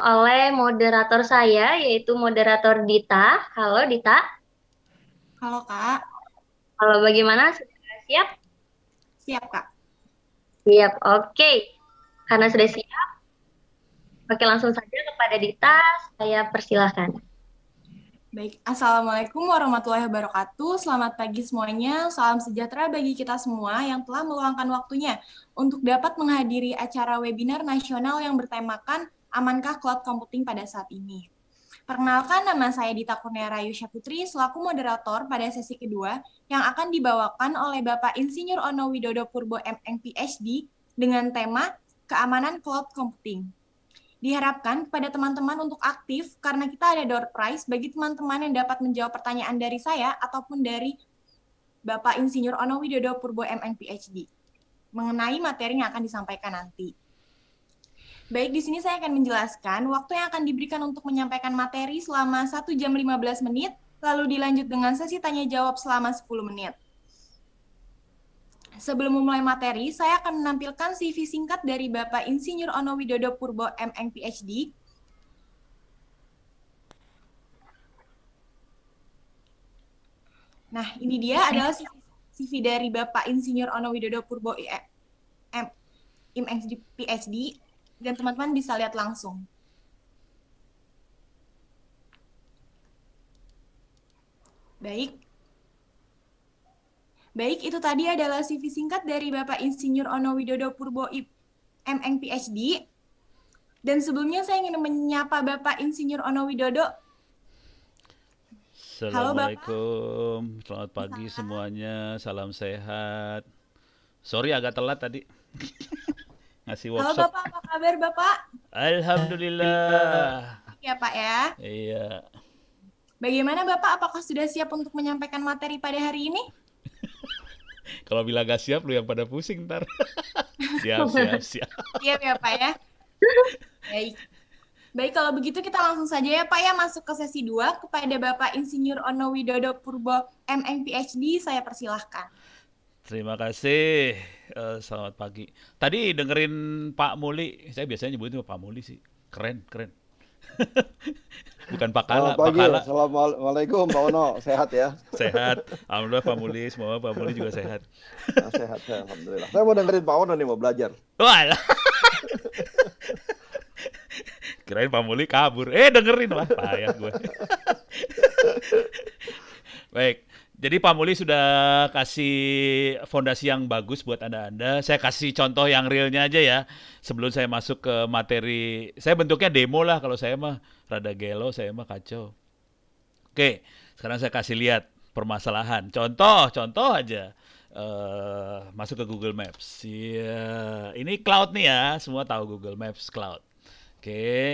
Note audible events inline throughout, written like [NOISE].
oleh moderator saya yaitu moderator Dita. Halo Dita. Halo Kak. Halo bagaimana? Sudah siap? Siap Kak. Siap. Oke. Okay. Karena sudah siap, oke langsung saja kepada Dita. Saya persilahkan. Baik, Assalamualaikum warahmatullahi wabarakatuh. Selamat pagi semuanya. Salam sejahtera bagi kita semua yang telah meluangkan waktunya untuk dapat menghadiri acara webinar nasional yang bertemakan Amankah cloud computing pada saat ini? Perkenalkan nama saya Dita Kurnia Yusya Putri selaku moderator pada sesi kedua yang akan dibawakan oleh Bapak Insinyur Ono Widodo Purbo MNP PhD dengan tema Keamanan Cloud Computing. Diharapkan kepada teman-teman untuk aktif karena kita ada door prize bagi teman-teman yang dapat menjawab pertanyaan dari saya ataupun dari Bapak Insinyur Ono Widodo Purbo MNP PhD mengenai materi yang akan disampaikan nanti. Baik, di sini saya akan menjelaskan waktu yang akan diberikan untuk menyampaikan materi selama 1 jam 15 menit, lalu dilanjut dengan sesi tanya-jawab selama 10 menit. Sebelum memulai materi, saya akan menampilkan CV singkat dari Bapak Insinyur Ono Widodo Purbo MNPHD. PhD. Nah, ini dia adalah CV, dari Bapak Insinyur Ono Widodo Purbo IMNG PhD dan teman-teman bisa lihat langsung. Baik. Baik, itu tadi adalah CV singkat dari Bapak Insinyur Ono Widodo Purbo MNP PhD. Dan sebelumnya saya ingin menyapa Bapak Insinyur Ono Widodo. Assalamualaikum, Halo, Bapak. selamat pagi Salam. semuanya, salam sehat. Sorry agak telat tadi. [LAUGHS] ngasih workshop. Halo Bapak, apa kabar Bapak? Alhamdulillah. Iya Pak ya. Iya. Bagaimana Bapak, apakah sudah siap untuk menyampaikan materi pada hari ini? [LAUGHS] Kalau bilang gak siap, lu yang pada pusing ntar. [LAUGHS] siap, siap, siap. [LAUGHS] siap ya Pak ya. Baik. Baik, kalau begitu kita langsung saja ya Pak ya masuk ke sesi 2 kepada Bapak Insinyur Ono Widodo Purbo, MM saya persilahkan. Terima kasih. Eh, selamat pagi. Tadi dengerin Pak Muli, saya biasanya nyebutin Pak Muli sih. Keren, keren. [LAUGHS] Bukan Pak Kala, Pak ya. Kala. Assalamualaikum Pak Ono, sehat ya? Sehat. Alhamdulillah Pak Muli, semoga Pak Muli juga sehat. Nah, sehat, saya alhamdulillah. Saya mau dengerin Pak Ono nih mau belajar. Wah. Kirain Pak Muli kabur. Eh dengerin lah, payah gue. [LAUGHS] Baik, jadi Pak Muli sudah kasih fondasi yang bagus buat Anda-Anda. Saya kasih contoh yang realnya aja ya. Sebelum saya masuk ke materi, saya bentuknya demo lah kalau saya mah rada gelo, saya mah kacau. Oke, sekarang saya kasih lihat permasalahan. Contoh, contoh aja. Uh, masuk ke Google Maps. Yeah. Ini cloud nih ya, semua tahu Google Maps cloud. Oke, okay.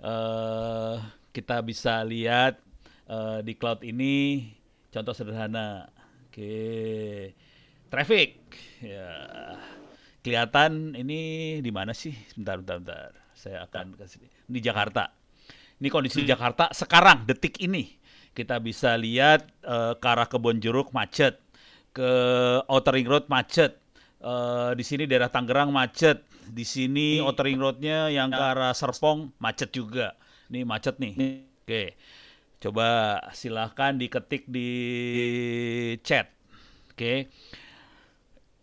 uh, eh, kita bisa lihat uh, di cloud ini Contoh sederhana. Oke. Traffic. Ya. Kelihatan ini di mana sih? Bentar, bentar, bentar. Saya akan kasih Di Jakarta. Ini kondisi hmm. Jakarta sekarang detik ini. Kita bisa lihat uh, ke arah kebon jeruk macet, ke Outer Ring Road macet. Uh, di sini daerah Tangerang macet, di sini Outer roadnya yang ke ya. arah Serpong macet juga. Ini macet nih. Oke. Okay. Coba silahkan diketik di chat. Oke. Okay.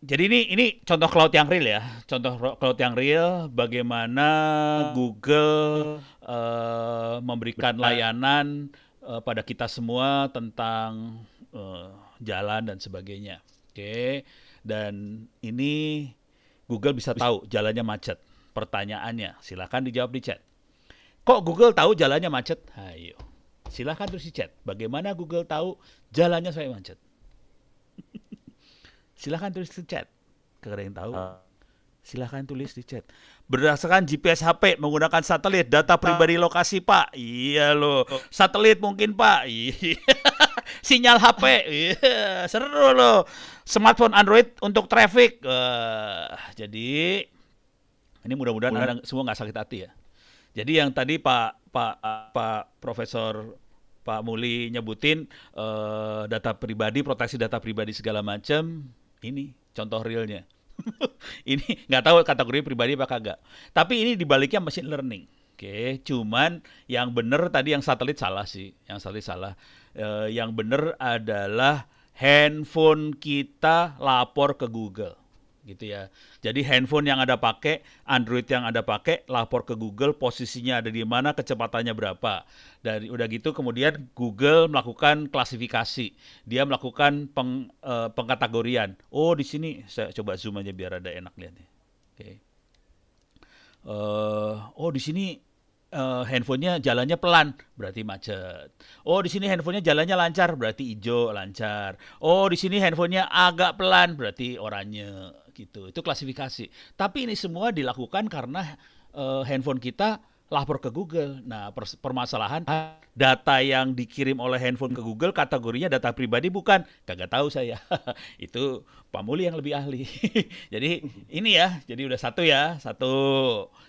Jadi ini ini contoh cloud yang real ya, contoh cloud yang real bagaimana Google uh, memberikan layanan uh, pada kita semua tentang uh, jalan dan sebagainya. Oke, okay. dan ini Google bisa tahu jalannya macet. Pertanyaannya, silahkan dijawab di chat. Kok Google tahu jalannya macet? Ayo. Silahkan tulis di-chat. Bagaimana Google tahu jalannya saya macet? [LAUGHS] Silahkan tulis di chat. Kalau yang tahu, ah. silahkan tulis di chat. Berdasarkan GPS HP menggunakan satelit, data ah. pribadi lokasi Pak. Iya loh, satelit mungkin Pak. [LAUGHS] Iya. Sinyal HP, iya. seru loh. Smartphone Android untuk traffic. Eh, jadi ini mudah-mudahan mudah. semua nggak sakit hati ya. Jadi yang tadi Pak Pak Pak Profesor Pak Muli nyebutin uh, data pribadi, proteksi data pribadi segala macam, ini contoh realnya. [LAUGHS] ini nggak tahu kategori pribadi apa kagak. Tapi ini dibaliknya machine learning. Oke, okay. cuman yang benar tadi yang satelit salah sih, yang satelit salah. Uh, yang benar adalah handphone kita lapor ke Google gitu ya. Jadi handphone yang ada pakai, Android yang ada pakai, lapor ke Google posisinya ada di mana, kecepatannya berapa. Dari udah gitu kemudian Google melakukan klasifikasi. Dia melakukan peng, uh, pengkategorian. Oh, di sini saya coba zoom aja biar ada enak lihatnya. Oke. Okay. Uh, eh, oh, di sini uh, handphonenya jalannya pelan berarti macet. Oh di sini handphonenya jalannya lancar berarti hijau lancar. Oh di sini handphonenya agak pelan berarti oranye gitu. Itu klasifikasi. Tapi ini semua dilakukan karena uh, handphone kita lapor ke Google. Nah, permasalahan data yang dikirim oleh handphone ke Google kategorinya data pribadi bukan? Kagak tahu saya. [LAUGHS] Itu Pak Muli yang lebih ahli. [LAUGHS] jadi ini ya, jadi udah satu ya, satu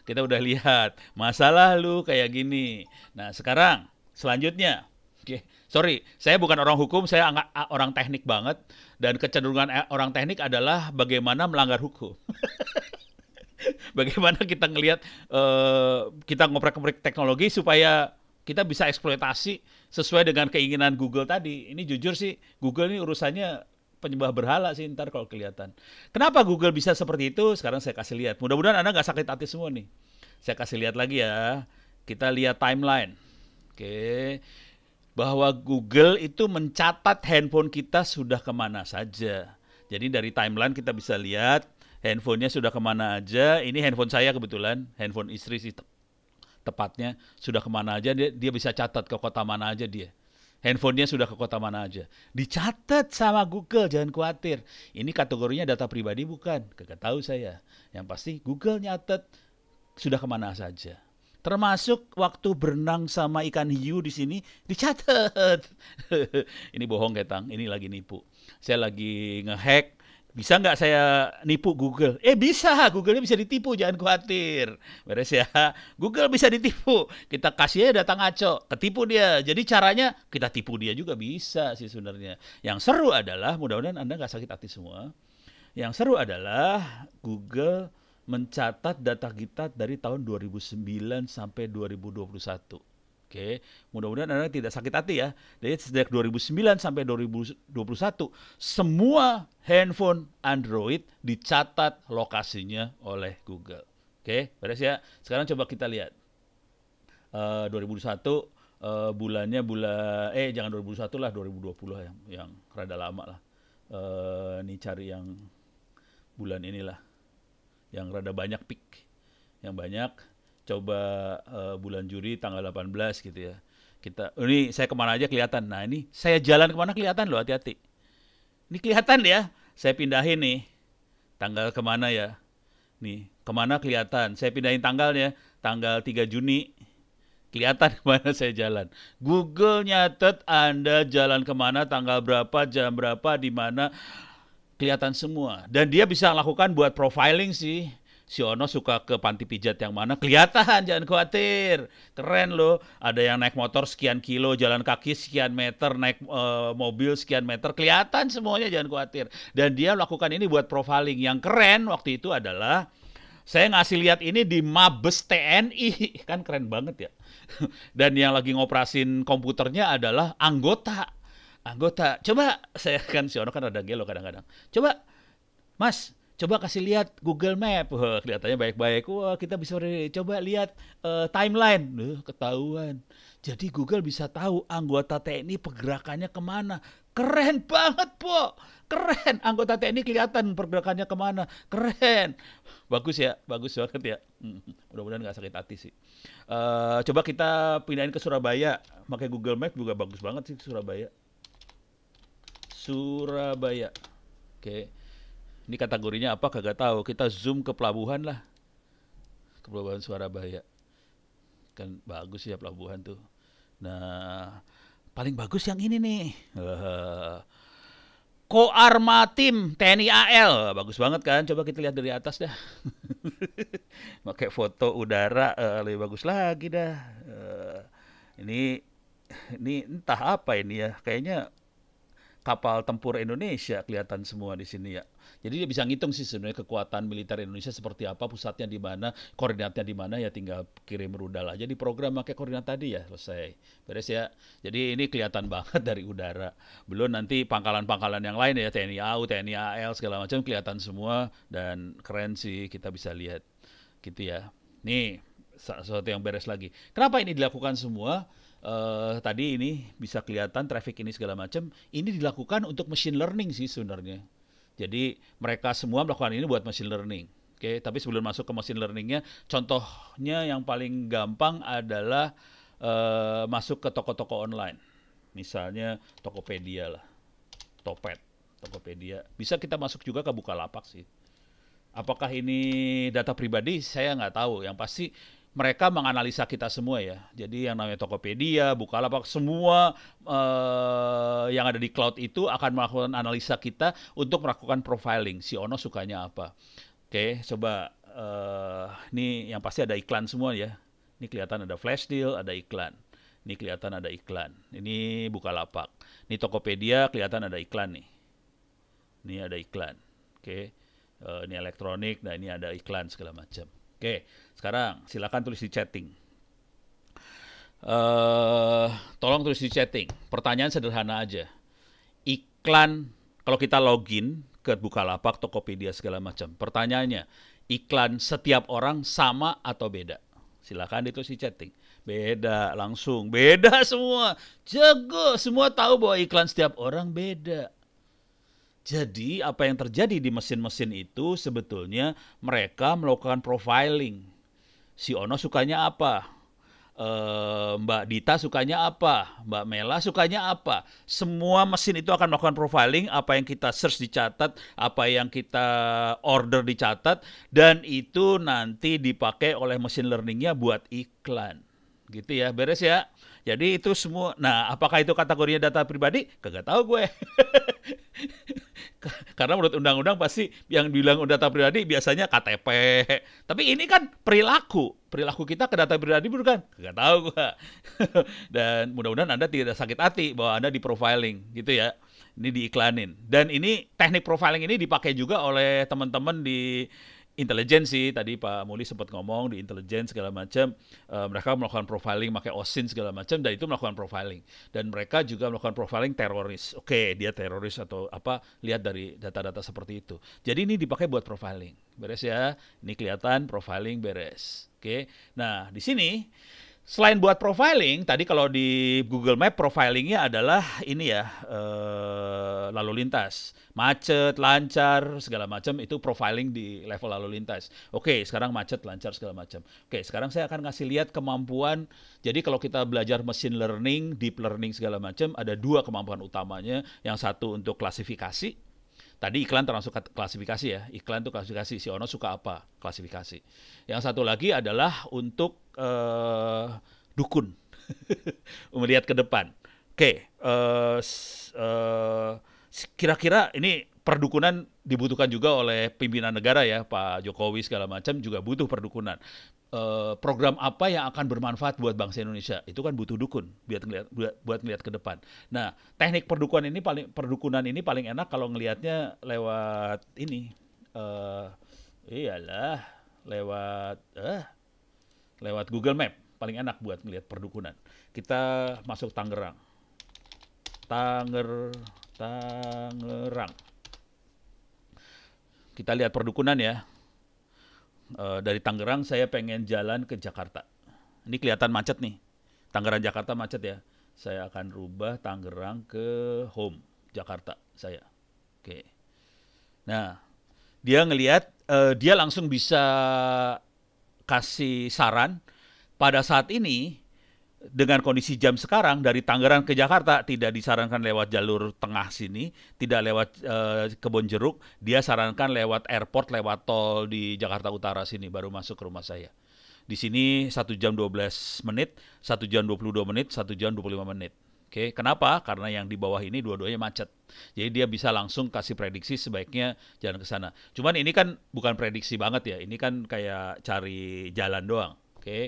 kita udah lihat masalah lu kayak gini. Nah, sekarang selanjutnya Oke, sorry, saya bukan orang hukum, saya orang teknik banget dan kecenderungan eh, orang teknik adalah bagaimana melanggar hukum. [LAUGHS] [LAUGHS] bagaimana kita ngelihat uh, kita ngoprek-ngoprek teknologi supaya kita bisa eksploitasi sesuai dengan keinginan Google tadi. Ini jujur sih, Google ini urusannya penyembah berhala sih ntar kalau kelihatan. Kenapa Google bisa seperti itu? Sekarang saya kasih lihat. Mudah-mudahan Anda nggak sakit hati semua nih. Saya kasih lihat lagi ya. Kita lihat timeline. Oke. Bahwa Google itu mencatat handphone kita sudah kemana saja. Jadi dari timeline kita bisa lihat handphonenya sudah kemana aja. Ini handphone saya kebetulan, handphone istri sih te tepatnya sudah kemana aja dia, dia bisa catat ke kota mana aja dia. Handphonenya sudah ke kota mana aja. Dicatat sama Google, jangan khawatir. Ini kategorinya data pribadi bukan? Kagak tahu saya. Yang pasti Google nyatet sudah kemana saja. Termasuk waktu berenang sama ikan hiu di sini dicatat. [LAUGHS] ini bohong ketang, ini lagi nipu. Saya lagi ngehack bisa nggak saya nipu Google? Eh bisa, Google bisa ditipu, jangan khawatir. Beres ya, Google bisa ditipu. Kita kasih aja datang ngaco, ketipu dia. Jadi caranya kita tipu dia juga bisa sih sebenarnya. Yang seru adalah, mudah-mudahan Anda nggak sakit hati semua. Yang seru adalah Google mencatat data kita dari tahun 2009 sampai 2021. Oke, mudah-mudahan Anda tidak sakit hati ya. Jadi sejak 2009 sampai 2021, semua handphone Android dicatat lokasinya oleh Google. Oke, beres ya. Sekarang coba kita lihat. Uh, 2021 uh, bulannya bulan eh jangan 2021 lah 2020 yang yang rada lama lah. Uh, ini cari yang bulan inilah yang rada banyak peak. Yang banyak coba uh, bulan Juli tanggal 18 gitu ya. Kita ini saya kemana aja kelihatan. Nah ini saya jalan kemana kelihatan loh hati-hati. Ini kelihatan ya. Saya pindahin nih tanggal kemana ya. Nih kemana kelihatan. Saya pindahin tanggalnya tanggal 3 Juni kelihatan [LAUGHS] kemana saya jalan. Google nyatet Anda jalan kemana, tanggal berapa, jam berapa, di mana, kelihatan semua. Dan dia bisa lakukan buat profiling sih si Ono suka ke panti pijat yang mana kelihatan jangan khawatir keren loh ada yang naik motor sekian kilo jalan kaki sekian meter naik e, mobil sekian meter kelihatan semuanya jangan khawatir dan dia melakukan ini buat profiling yang keren waktu itu adalah saya ngasih lihat ini di Mabes TNI [LAUGHS] kan keren banget ya [LAUGHS] dan yang lagi ngoperasin komputernya adalah anggota anggota coba saya kan si Ono kan ada gelo kadang-kadang coba Mas, coba kasih lihat Google Map wah kelihatannya baik-baik wah kita bisa coba lihat uh, timeline Duh, ketahuan jadi Google bisa tahu anggota TNI pergerakannya kemana keren banget po keren anggota TNI kelihatan pergerakannya kemana keren bagus ya bagus banget ya hmm, mudah-mudahan nggak sakit hati sih uh, coba kita pindahin ke Surabaya pakai Google Map juga bagus banget sih Surabaya Surabaya oke okay. Ini kategorinya apa kagak tahu. Kita zoom ke pelabuhan lah. Ke pelabuhan Suara Surabaya. Kan bagus ya pelabuhan tuh. Nah, paling bagus yang ini nih. Eh, Koarmatim TNI AL bagus banget kan coba kita lihat dari atas dah [LAUGHS] pakai foto udara uh, lebih bagus lagi dah uh, ini ini entah apa ini ya kayaknya kapal tempur Indonesia kelihatan semua di sini ya. Jadi dia bisa ngitung sih sebenarnya kekuatan militer Indonesia seperti apa, pusatnya di mana, koordinatnya di mana ya tinggal kirim rudal aja di program pakai koordinat tadi ya selesai. Beres ya. Jadi ini kelihatan [LAUGHS] banget dari udara. Belum nanti pangkalan-pangkalan yang lain ya TNI AU, TNI AL segala macam kelihatan semua dan keren sih kita bisa lihat. Gitu ya. Nih sesuatu yang beres lagi. Kenapa ini dilakukan semua? uh, tadi ini bisa kelihatan traffic ini segala macam ini dilakukan untuk machine learning sih sebenarnya jadi mereka semua melakukan ini buat machine learning oke okay? tapi sebelum masuk ke machine learningnya contohnya yang paling gampang adalah uh, masuk ke toko-toko online misalnya Tokopedia lah Topet Tokopedia bisa kita masuk juga ke Bukalapak sih Apakah ini data pribadi? Saya nggak tahu. Yang pasti mereka menganalisa kita semua ya. Jadi yang namanya Tokopedia, Bukalapak, semua uh, yang ada di cloud itu akan melakukan analisa kita untuk melakukan profiling. Si Ono sukanya apa? Oke, coba uh, ini yang pasti ada iklan semua ya. Ini kelihatan ada flash deal, ada iklan. Ini kelihatan ada iklan. Ini Bukalapak. Ini Tokopedia kelihatan ada iklan nih. Ini ada iklan. Oke. Okay. Eh, ini elektronik, nah ini ada iklan segala macam. Oke, sekarang silakan tulis di chatting. Uh, tolong tulis di chatting. Pertanyaan sederhana aja. Iklan kalau kita login ke Bukalapak, Tokopedia segala macam. Pertanyaannya, iklan setiap orang sama atau beda? Silakan ditulis di chatting. Beda langsung, beda semua. Jago, semua tahu bahwa iklan setiap orang beda. Jadi apa yang terjadi di mesin-mesin itu sebetulnya mereka melakukan profiling. Si Ono sukanya apa? E, Mbak Dita sukanya apa? Mbak Mela sukanya apa? Semua mesin itu akan melakukan profiling, apa yang kita search dicatat, apa yang kita order dicatat, dan itu nanti dipakai oleh mesin learningnya buat iklan. Gitu ya, beres ya. Jadi itu semua. Nah, apakah itu kategorinya data pribadi? Kagak tahu gue. [LAUGHS] Karena menurut undang-undang pasti yang bilang data pribadi biasanya KTP. Tapi ini kan perilaku. Perilaku kita ke data pribadi bukan? Kagak tahu gue. [LAUGHS] Dan mudah-mudahan Anda tidak sakit hati bahwa Anda di profiling gitu ya. Ini diiklanin. Dan ini teknik profiling ini dipakai juga oleh teman-teman di intelijensi tadi Pak Muli sempat ngomong di intelijen segala macam uh, mereka melakukan profiling pakai OSIN segala macam dan itu melakukan profiling dan mereka juga melakukan profiling teroris oke okay, dia teroris atau apa lihat dari data-data seperti itu jadi ini dipakai buat profiling beres ya ini kelihatan profiling beres oke okay? nah di sini Selain buat profiling, tadi kalau di Google Map profilingnya adalah ini ya ee, eh, lalu lintas, macet, lancar, segala macam itu profiling di level lalu lintas. Oke, sekarang macet, lancar, segala macam. Oke, sekarang saya akan ngasih lihat kemampuan. Jadi kalau kita belajar machine learning, deep learning segala macam, ada dua kemampuan utamanya. Yang satu untuk klasifikasi, Tadi iklan termasuk klasifikasi ya. Iklan itu klasifikasi. Si Ono suka apa? Klasifikasi. Yang satu lagi adalah untuk uh, dukun [LAUGHS] melihat ke depan. Oke, okay, uh, eh, uh, eh, kira-kira ini perdukunan dibutuhkan juga oleh pimpinan negara ya Pak Jokowi segala macam juga butuh perdukunan. Eh, program apa yang akan bermanfaat buat bangsa Indonesia itu kan butuh dukun buat ngeliat, buat, buat ngelihat ke depan. Nah teknik perdukunan ini paling perdukunan ini paling enak kalau ngelihatnya lewat ini, uh, iyalah lewat uh, lewat Google Map paling enak buat ngelihat perdukunan. Kita masuk Tangerang, Tanger Tangerang. Kita lihat perdukunan ya Eh, dari Tangerang saya pengen jalan ke Jakarta. Ini kelihatan macet nih. Tangerang Jakarta macet ya. Saya akan rubah Tangerang ke home Jakarta saya. Oke. Nah, dia ngelihat uh, dia langsung bisa kasih saran pada saat ini dengan kondisi jam sekarang dari Tangerang ke Jakarta tidak disarankan lewat jalur tengah sini, tidak lewat e, eh, kebon jeruk, dia sarankan lewat airport, lewat tol di Jakarta Utara sini baru masuk ke rumah saya. Di sini 1 jam 12 menit, 1 jam 22 menit, 1 jam 25 menit. Oke, okay. kenapa? Karena yang di bawah ini dua-duanya macet. Jadi dia bisa langsung kasih prediksi sebaiknya jalan ke sana. Cuman ini kan bukan prediksi banget ya, ini kan kayak cari jalan doang. Oke. Okay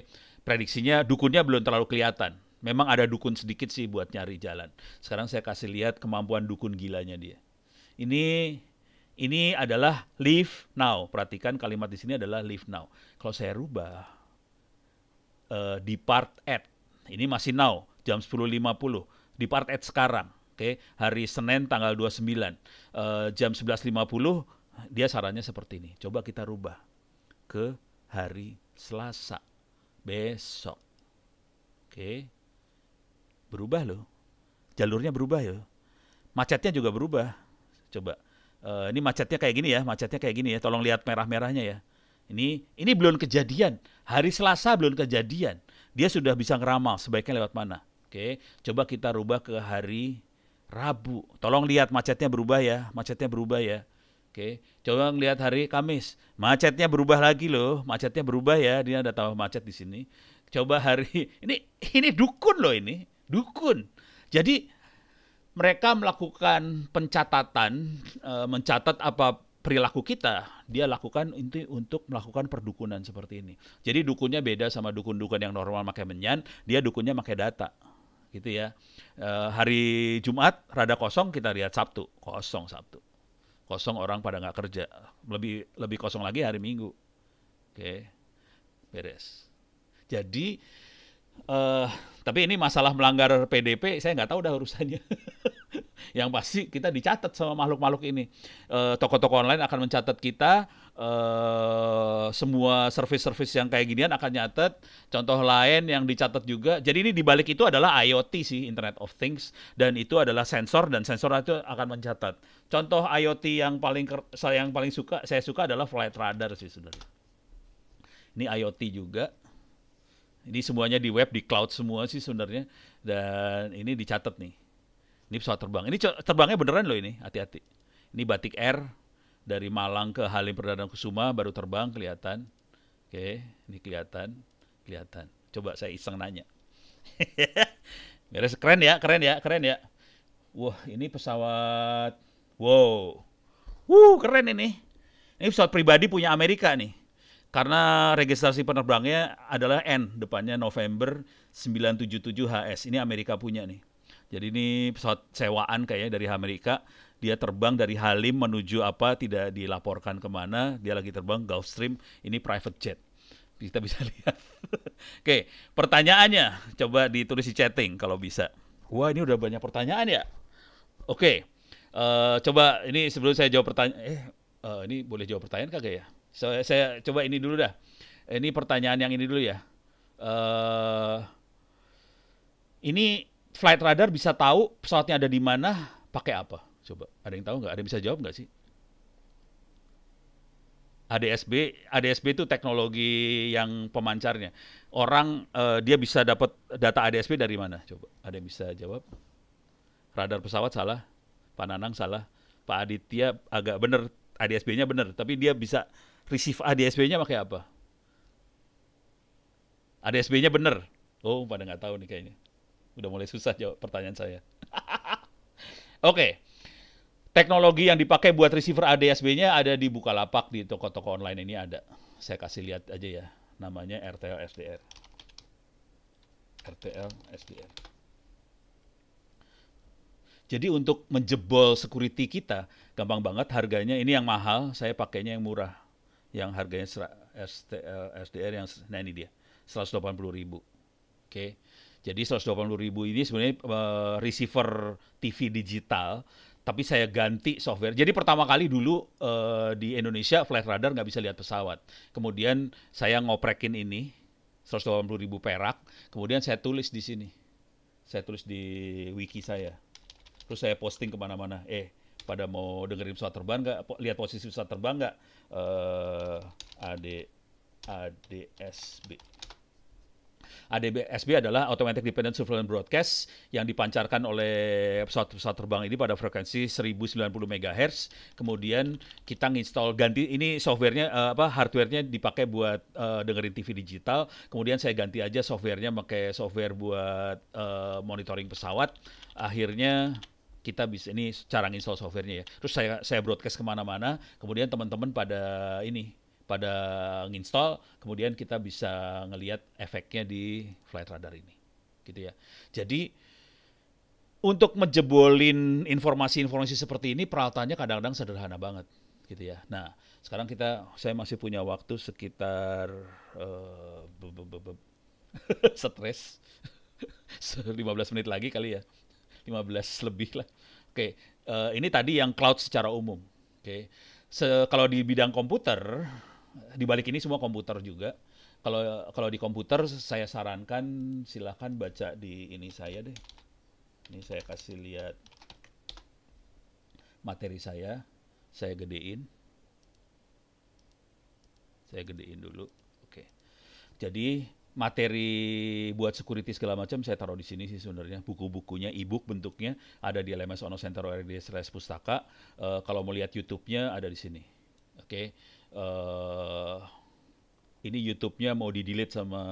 prediksinya dukunnya belum terlalu kelihatan. Memang ada dukun sedikit sih buat nyari jalan. Sekarang saya kasih lihat kemampuan dukun gilanya dia. Ini ini adalah live now. Perhatikan kalimat di sini adalah live now. Kalau saya rubah uh, eh, depart at. Ini masih now, jam 10.50. Depart at sekarang. Oke, okay? hari Senin tanggal 29 uh, eh, jam 11.50 dia sarannya seperti ini. Coba kita rubah ke hari Selasa besok. Oke. Berubah loh. Jalurnya berubah ya. Macetnya juga berubah. Coba. E, ini macetnya kayak gini ya, macetnya kayak gini ya. Tolong lihat merah-merahnya ya. Ini ini belum kejadian. Hari Selasa belum kejadian. Dia sudah bisa ngeramal sebaiknya lewat mana. Oke, coba kita rubah ke hari Rabu. Tolong lihat macetnya berubah ya, macetnya berubah ya. Oke, coba ngelihat hari Kamis, macetnya berubah lagi loh, macetnya berubah ya, dia ada tahu macet di sini. Coba hari [LAUGHS] ini ini dukun loh ini, dukun. Jadi mereka melakukan pencatatan, eh, mencatat apa perilaku kita, dia lakukan itu untuk melakukan perdukunan seperti ini. Jadi dukunnya beda sama dukun-dukun yang normal pakai menyan, dia dukunnya pakai data gitu ya. E, hari Jumat rada kosong kita lihat Sabtu, kosong Sabtu kosong orang pada nggak kerja lebih lebih kosong lagi hari minggu oke beres jadi uh, tapi ini masalah melanggar PDP saya nggak tahu dah urusannya [LAUGHS] yang pasti kita dicatat sama makhluk-makhluk ini toko eh, toko-toko online akan mencatat kita uh, semua service-service yang kayak ginian akan nyatet contoh lain yang dicatat juga jadi ini dibalik itu adalah IoT sih Internet of Things dan itu adalah sensor dan sensor itu akan mencatat contoh IoT yang paling saya yang paling suka saya suka adalah flight radar sih sebenarnya ini IoT juga ini semuanya di web, di cloud semua sih sebenarnya. Dan ini dicatat nih. Ini pesawat terbang. Ini terbangnya beneran loh ini, hati-hati. Ini Batik Air dari Malang ke Halim Perdana Kusuma baru terbang kelihatan. Oke, ini kelihatan, kelihatan. Coba saya iseng nanya. [LAUGHS] Beres keren ya, keren ya, keren ya. Wah, ini pesawat. Wow. Wuh, keren ini. Ini pesawat pribadi punya Amerika nih karena registrasi penerbangnya adalah N depannya November 977 HS. Ini Amerika punya nih. Jadi ini pesawat sewaan kayaknya dari Amerika. Dia terbang dari Halim menuju apa tidak dilaporkan kemana. Dia lagi terbang Gulfstream. Ini private jet. Kita bisa [LAUGHS] lihat. Oke, pertanyaannya coba ditulis di chatting kalau bisa. Wah ini udah banyak pertanyaan ya. Oke, uh, coba ini sebelum saya jawab pertanyaan. Eh, uh, ini boleh jawab pertanyaan kagak ya? So, saya coba ini dulu dah. Ini pertanyaan yang ini dulu ya. Uh, ini flight radar bisa tahu pesawatnya ada di mana pakai apa? Coba ada yang tahu nggak? Ada yang bisa jawab nggak sih? ADSB, ADSB itu teknologi yang pemancarnya. Orang uh, dia bisa dapat data ADSB dari mana? Coba ada yang bisa jawab? Radar pesawat salah, Pak Nanang salah, Pak Aditya agak benar ADSB-nya benar, tapi dia bisa receive ADSB-nya pakai apa? ADSB-nya benar. Oh, pada nggak tahu nih kayaknya. Udah mulai susah jawab pertanyaan saya. [LAUGHS] Oke. okay. Teknologi yang dipakai buat receiver ADSB-nya ada di Bukalapak, di toko-toko online ini ada. Saya kasih lihat aja ya. Namanya RTL SDR. RTL SDR. Jadi untuk menjebol security kita, gampang banget harganya. Ini yang mahal, saya pakainya yang murah yang harganya SDR yang nah ini dia 180 ribu oke okay. jadi 180 ribu ini sebenarnya eh, receiver TV digital tapi saya ganti software. Jadi pertama kali dulu uh, di Indonesia flight radar nggak bisa lihat pesawat. Kemudian saya ngoprekin ini 180 ribu perak. Kemudian saya tulis di sini, saya tulis di wiki saya. Terus saya posting kemana-mana. Eh, pada mau dengerin pesawat terbang nggak lihat posisi pesawat terbang nggak uh, eh, AD ADSB ADBSB adalah Automatic Dependent Surveillance Broadcast yang dipancarkan oleh pesawat-pesawat terbang ini pada frekuensi 1090 MHz. Kemudian kita install ganti ini softwarenya eh, apa hardwarenya dipakai buat uh, dengerin TV digital. Kemudian saya ganti aja softwarenya pakai software buat uh, monitoring pesawat. Akhirnya kita bisa ini cara install softwarenya ya. Terus saya saya broadcast kemana-mana, kemudian teman-teman pada ini pada nginstall, kemudian kita bisa ngelihat efeknya di flight radar ini, gitu ya. Jadi untuk menjebolin informasi-informasi seperti ini peralatannya kadang-kadang sederhana banget, gitu ya. Nah sekarang kita saya masih punya waktu sekitar uh, [LAUGHS] stres 15 [LAUGHS] menit lagi kali ya. 15 lebih lah. Oke, okay. uh, eh, ini tadi yang cloud secara umum. Oke. Okay. kalau di bidang komputer, di balik ini semua komputer juga. Kalau kalau di komputer saya sarankan silahkan baca di ini saya deh. Ini saya kasih lihat materi saya. Saya gedein. Saya gedein dulu. Oke. Okay. Jadi materi buat security segala macam saya taruh di sini sih sebenarnya buku-bukunya ebook bentuknya ada di LMS Ono Center ORD slash pustaka uh, kalau mau lihat YouTube-nya ada di sini oke okay. uh, eh, ini YouTube-nya mau di delete sama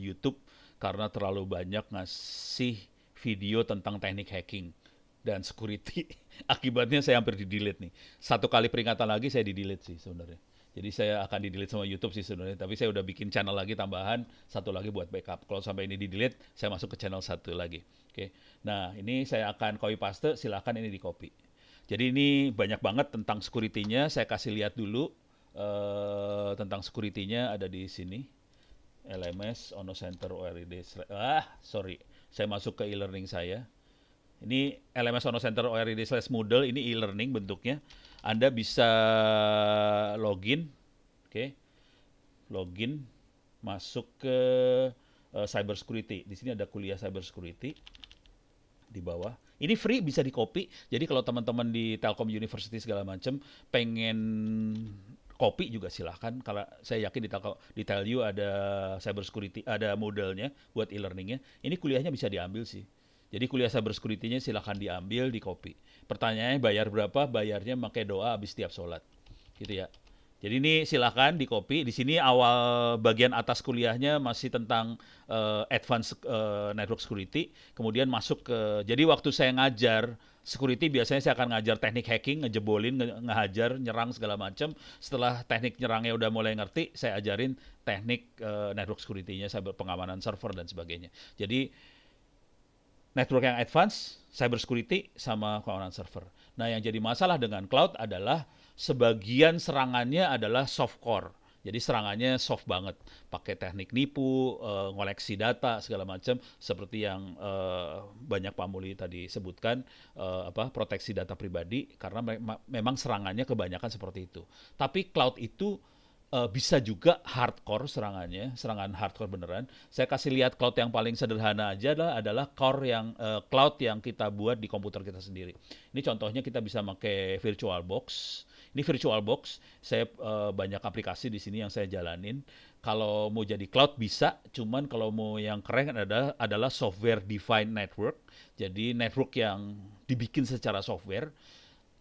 YouTube karena terlalu banyak ngasih video tentang teknik hacking dan security [LAUGHS] akibatnya saya hampir di delete nih satu kali peringatan lagi saya di delete sih sebenarnya jadi saya akan di-delete sama YouTube sih sebenarnya, tapi saya udah bikin channel lagi tambahan, satu lagi buat backup. Kalau sampai ini di-delete, saya masuk ke channel satu lagi. Oke. Nah, ini saya akan copy paste, silakan ini di-copy. Jadi ini banyak banget tentang security saya kasih lihat dulu uh, tentang security ada di sini. LMS Ono Center ORID. Ah, sorry. Saya masuk ke e-learning saya. Ini LMS Ono Center ORID slash Moodle, ini e-learning bentuknya. Anda bisa login, oke, okay. login, masuk ke uh, cyber security. Di sini ada kuliah cyber security di bawah. Ini free bisa di copy. Jadi kalau teman-teman di Telkom University segala macam pengen copy juga silahkan. Kalau saya yakin di Telkom di Telu ada cyber security, ada modelnya buat e-learningnya. Ini kuliahnya bisa diambil sih. Jadi kuliah cyber security-nya silahkan diambil, di copy. Pertanyaannya bayar berapa? Bayarnya pakai doa habis setiap sholat. Gitu ya. Jadi ini silahkan di copy. Di sini awal bagian atas kuliahnya masih tentang uh, eh, advanced uh, eh, network security. Kemudian masuk ke. Jadi waktu saya ngajar security biasanya saya akan ngajar teknik hacking, ngejebolin, nge ngehajar, nyerang segala macam. Setelah teknik nyerangnya udah mulai ngerti, saya ajarin teknik uh, network security-nya, pengamanan server dan sebagainya. Jadi network yang advance, cyber security, sama keamanan server. Nah, yang jadi masalah dengan cloud adalah sebagian serangannya adalah soft core. Jadi serangannya soft banget, pakai teknik nipu, uh, ngoleksi data segala macam, seperti yang uh, banyak pamuli tadi sebutkan, uh, apa proteksi data pribadi, karena me memang serangannya kebanyakan seperti itu. Tapi cloud itu uh, bisa juga hardcore serangannya, serangan hardcore beneran. Saya kasih lihat cloud yang paling sederhana aja adalah, adalah core yang uh, cloud yang kita buat di komputer kita sendiri. Ini contohnya kita bisa pakai box Ini virtual box saya uh, banyak aplikasi di sini yang saya jalanin. Kalau mau jadi cloud bisa, cuman kalau mau yang keren adalah adalah software defined network. Jadi network yang dibikin secara software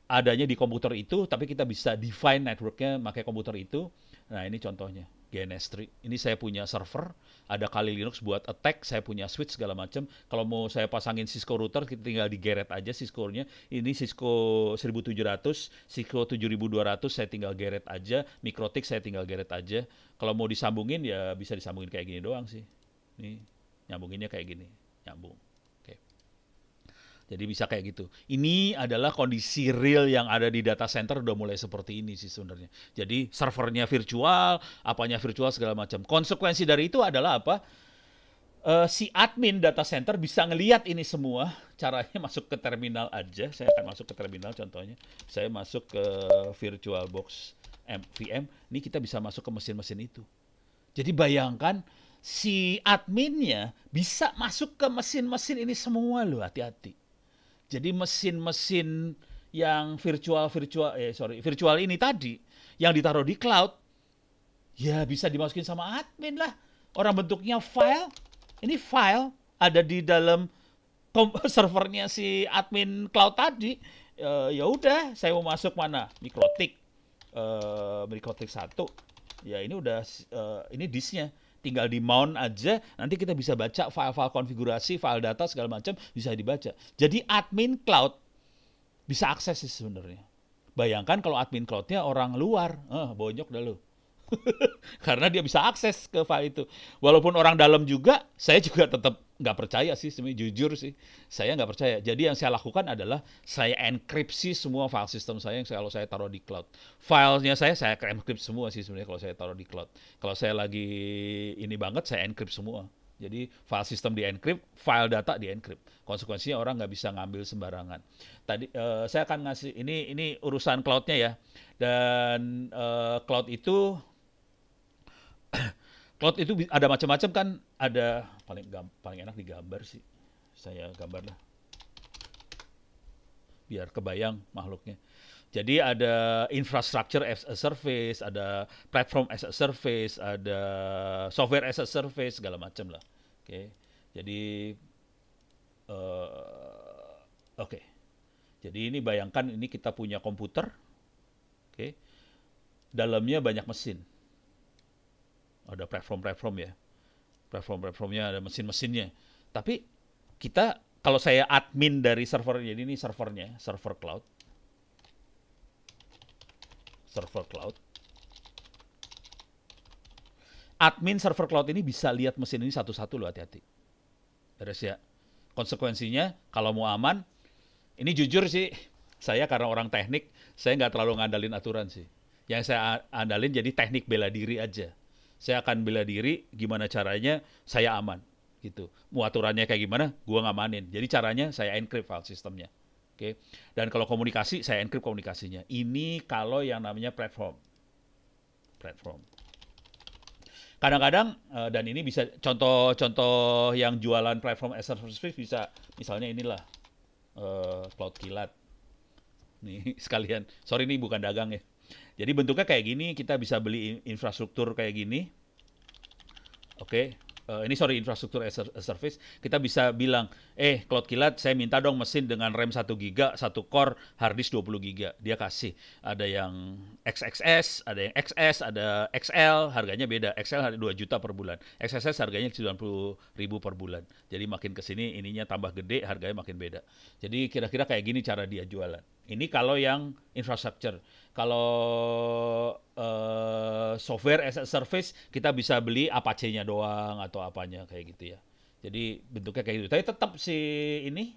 adanya di komputer itu, tapi kita bisa define networknya pakai komputer itu Nah ini contohnya. GNS3. Ini saya punya server, ada kali Linux buat attack, saya punya switch segala macam. Kalau mau saya pasangin Cisco router, kita tinggal digeret aja Cisco-nya. Ini Cisco 1700, Cisco 7200 saya tinggal geret aja, Mikrotik saya tinggal geret aja. Kalau mau disambungin ya bisa disambungin kayak gini doang sih. Nih, nyambunginnya kayak gini, nyambung. Jadi bisa kayak gitu. Ini adalah kondisi real yang ada di data center udah mulai seperti ini sih sebenarnya. Jadi servernya virtual, apanya virtual segala macam. Konsekuensi dari itu adalah apa? Uh, si admin data center bisa ngelihat ini semua. Caranya [LAUGHS] masuk ke terminal aja. Saya akan masuk ke terminal contohnya. Saya masuk ke virtual box VM. Ini kita bisa masuk ke mesin-mesin itu. Jadi bayangkan si adminnya bisa masuk ke mesin-mesin ini semua loh hati-hati jadi mesin-mesin yang virtual virtual eh sorry virtual ini tadi yang ditaruh di cloud ya bisa dimasukin sama admin lah orang bentuknya file ini file ada di dalam [LAUGHS] servernya si admin cloud tadi e, ya udah saya mau masuk mana mikrotik e, mikrotik satu ya ini udah e, ini disknya tinggal di mount aja nanti kita bisa baca file-file konfigurasi file data segala macam bisa dibaca jadi admin cloud bisa akses sih sebenarnya bayangkan kalau admin cloudnya orang luar eh, bonyok dah lo [LAUGHS] Karena dia bisa akses ke file itu. Walaupun orang dalam juga, saya juga tetap nggak percaya sih, sebenarnya jujur sih. Saya nggak percaya. Jadi yang saya lakukan adalah saya enkripsi semua file sistem saya yang kalau saya taruh di cloud. Filenya saya saya enkripsi semua sih sebenarnya kalau saya taruh di cloud. Kalau saya lagi ini banget, saya enkripsi semua. Jadi file sistem di enkripsi, file data di enkripsi. Konsekuensinya orang nggak bisa ngambil sembarangan. Tadi uh, saya akan ngasih ini ini urusan cloudnya ya. Dan uh, cloud itu cloud itu ada macam-macam kan ada paling paling enak digambar sih saya gambar lah biar kebayang makhluknya jadi ada infrastructure as a service ada platform as a service ada software as a service segala macam lah oke okay. jadi uh, oke okay. jadi ini bayangkan ini kita punya komputer oke okay. dalamnya banyak mesin ada platform-platform ya platform-platformnya ada mesin-mesinnya tapi kita kalau saya admin dari server jadi ini servernya server cloud server cloud admin server cloud ini bisa lihat mesin ini satu-satu loh hati-hati beres ya konsekuensinya kalau mau aman ini jujur sih saya karena orang teknik saya nggak terlalu ngandalin aturan sih yang saya andalin jadi teknik bela diri aja saya akan bela diri gimana caranya saya aman gitu Muaturannya kayak gimana gua ngamanin jadi caranya saya encrypt file sistemnya oke okay? dan kalau komunikasi saya encrypt komunikasinya ini kalau yang namanya platform platform kadang-kadang eh, dan ini bisa contoh-contoh yang jualan platform as a service bisa misalnya inilah uh, cloud kilat nih [LAUGHS] sekalian sorry ini bukan dagang ya jadi bentuknya kayak gini, kita bisa beli infrastruktur kayak gini. Oke, okay. uh, eh, ini sorry infrastruktur as service. Kita bisa bilang, eh Cloud Kilat, saya minta dong mesin dengan rem 1 GB, 1 core, hard disk 20 GB. Dia kasih. Ada yang XXS, ada yang XS, ada XL, harganya beda. XL 2 juta per bulan. XSS harganya 90 ribu per bulan. Jadi makin ke sini ininya tambah gede, harganya makin beda. Jadi kira-kira kayak gini cara dia jualan. Ini kalau yang infrastruktur kalau uh, software as a service kita bisa beli Apache-nya doang atau apanya kayak gitu ya. Jadi bentuknya kayak gitu. Tapi tetap si ini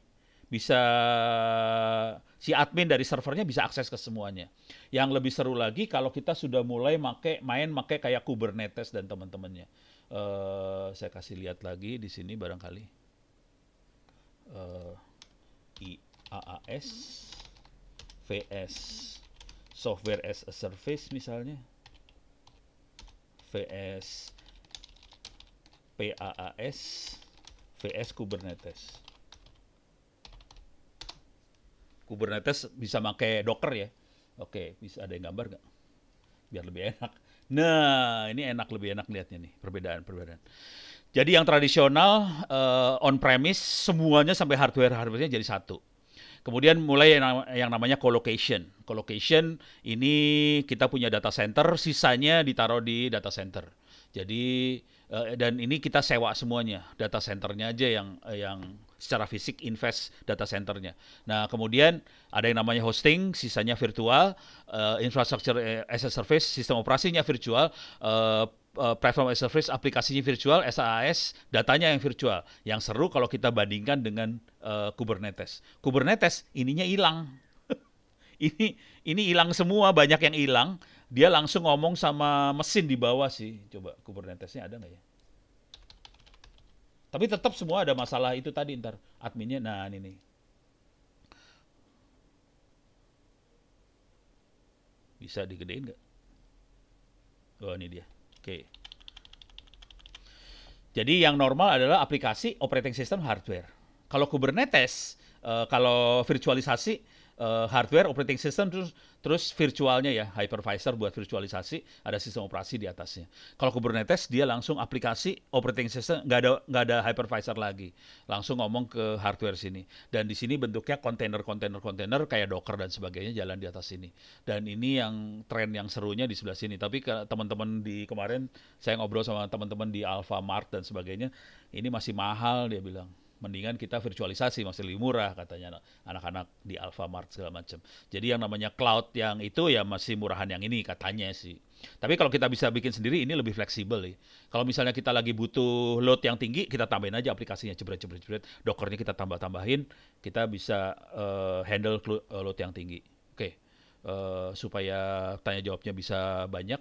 bisa si admin dari servernya bisa akses ke semuanya. Yang lebih seru lagi kalau kita sudah mulai make, main make kayak Kubernetes dan teman-temannya. Uh, saya kasih lihat lagi di sini barangkali. Uh, eh, IAAS VS software as a service misalnya VS PAAS VS Kubernetes Kubernetes bisa pakai Docker ya Oke bisa ada yang gambar nggak biar lebih enak nah ini enak lebih enak lihatnya nih perbedaan perbedaan jadi yang tradisional uh, eh, on premise semuanya sampai hardware hardwarenya jadi satu Kemudian mulai yang, namanya colocation. Colocation ini kita punya data center, sisanya ditaruh di data center. Jadi eh, dan ini kita sewa semuanya, data centernya aja yang yang secara fisik invest data centernya. Nah kemudian ada yang namanya hosting, sisanya virtual, uh, infrastructure as a service, sistem operasinya virtual, uh, Eh, platform as a service aplikasinya virtual, SaaS datanya yang virtual. Yang seru kalau kita bandingkan dengan uh, Kubernetes. Kubernetes ininya hilang. [LAUGHS] ini ini hilang semua, banyak yang hilang. Dia langsung ngomong sama mesin di bawah sih. Coba Kubernetesnya ada nggak ya? Tapi tetap semua ada masalah itu tadi ntar adminnya. Nah ini nih. Bisa digedein nggak? Oh ini dia. Oke. Jadi yang normal adalah aplikasi operating system hardware. Kalau Kubernetes, eh, kalau virtualisasi uh, hardware operating system terus terus virtualnya ya hypervisor buat virtualisasi ada sistem operasi di atasnya kalau Kubernetes dia langsung aplikasi operating system nggak ada nggak ada hypervisor lagi langsung ngomong ke hardware sini dan di sini bentuknya kontainer kontainer kontainer kayak Docker dan sebagainya jalan di atas sini dan ini yang tren yang serunya di sebelah sini tapi teman-teman di kemarin saya ngobrol sama teman-teman di Alpha Mart dan sebagainya ini masih mahal dia bilang mendingan kita virtualisasi masih lebih murah katanya anak-anak di Alfamart segala macam. Jadi yang namanya cloud yang itu ya masih murahan yang ini katanya sih. Tapi kalau kita bisa bikin sendiri ini lebih fleksibel nih. Ya. Kalau misalnya kita lagi butuh load yang tinggi, kita tambahin aja aplikasinya jebret jebret jebret, dokernya kita tambah-tambahin, kita bisa uh, handle eh, load yang tinggi. Oke. Okay. Uh, eh, supaya tanya jawabnya bisa banyak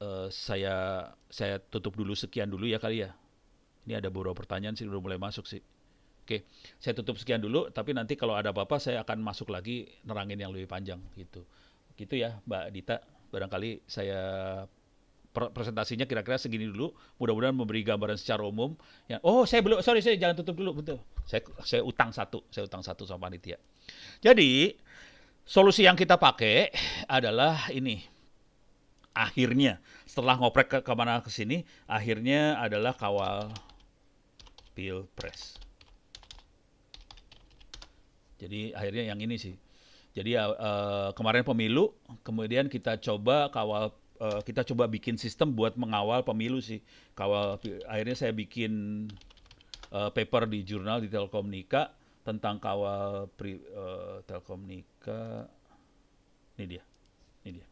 uh, saya saya tutup dulu sekian dulu ya kali ya. Ini ada beberapa pertanyaan sih udah mulai masuk sih. Oke, saya tutup sekian dulu. Tapi nanti kalau ada apa-apa saya akan masuk lagi nerangin yang lebih panjang gitu. Gitu ya Mbak Dita. Barangkali saya presentasinya kira-kira segini dulu. Mudah-mudahan memberi gambaran secara umum. Yang, oh, saya belum, sorry, saya jangan tutup dulu, betul. Saya, saya utang satu, saya utang satu sama panitia. Jadi, solusi yang kita pakai adalah ini. Akhirnya, setelah ngoprek ke kemana ke sini, akhirnya adalah kawal pilpres. Jadi akhirnya yang ini sih. Jadi uh, kemarin pemilu, kemudian kita coba kawal uh, kita coba bikin sistem buat mengawal pemilu sih. Kawal akhirnya saya bikin uh, paper di jurnal di Telkomnika tentang kawal pri, uh, Telkomnika. Ini dia. Ini dia.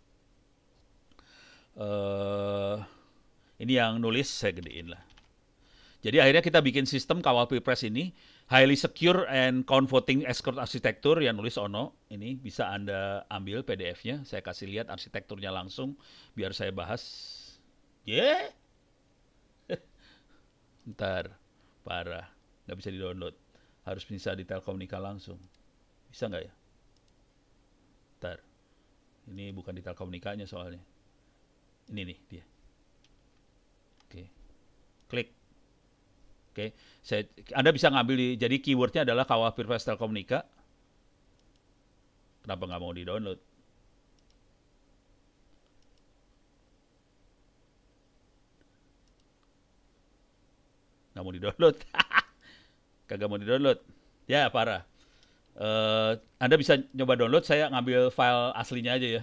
Uh, ini yang nulis saya gedein lah. Jadi akhirnya kita bikin sistem kawal pilpres ini highly secure and count voting escort arsitektur yang nulis Ono ini bisa anda ambil PDF-nya. Saya kasih lihat arsitekturnya langsung biar saya bahas. yeah. [LAUGHS] ntar parah nggak bisa di download harus bisa di Telkomnika langsung bisa nggak ya ntar ini bukan di Telkomnikanya soalnya ini nih dia oke klik Oke, okay. Anda bisa ngambil di, jadi keywordnya adalah kawal Firvas Telkomunika. Kenapa nggak mau di download? Nggak mau di download, [LAUGHS] kagak mau di download. Ya parah. Uh, Anda bisa nyoba download. Saya ngambil file aslinya aja ya,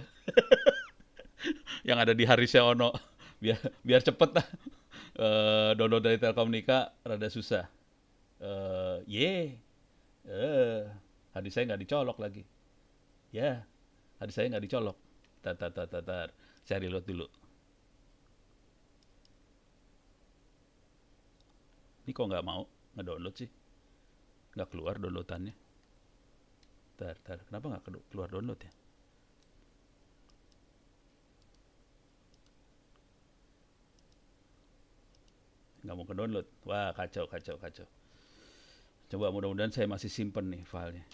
[LAUGHS] yang ada di Hari Ono. Biar biar cepet lah uh, download dari Telkom Nika rada susah. Uh, ye, yeah. uh, hadis saya nggak dicolok lagi. Ya, yeah. hadis saya nggak dicolok. Tatar tatar, tatar. tar, Saya reload dulu. Ini kok nggak mau ngedownload sih? Nggak keluar downloadannya. Tar, tar. Kenapa nggak keluar download ya? nggak mau ke download wah kacau kacau kacau coba mudah-mudahan saya masih simpen nih filenya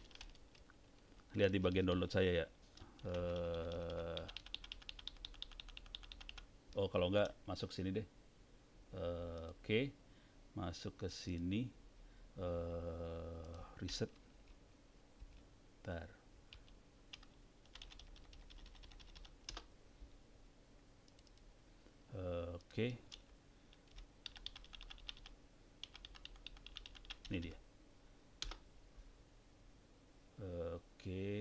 lihat di bagian download saya ya uh, oh kalau nggak masuk sini deh uh, oke okay. masuk ke sini uh, reset tar oke okay. ini dia oke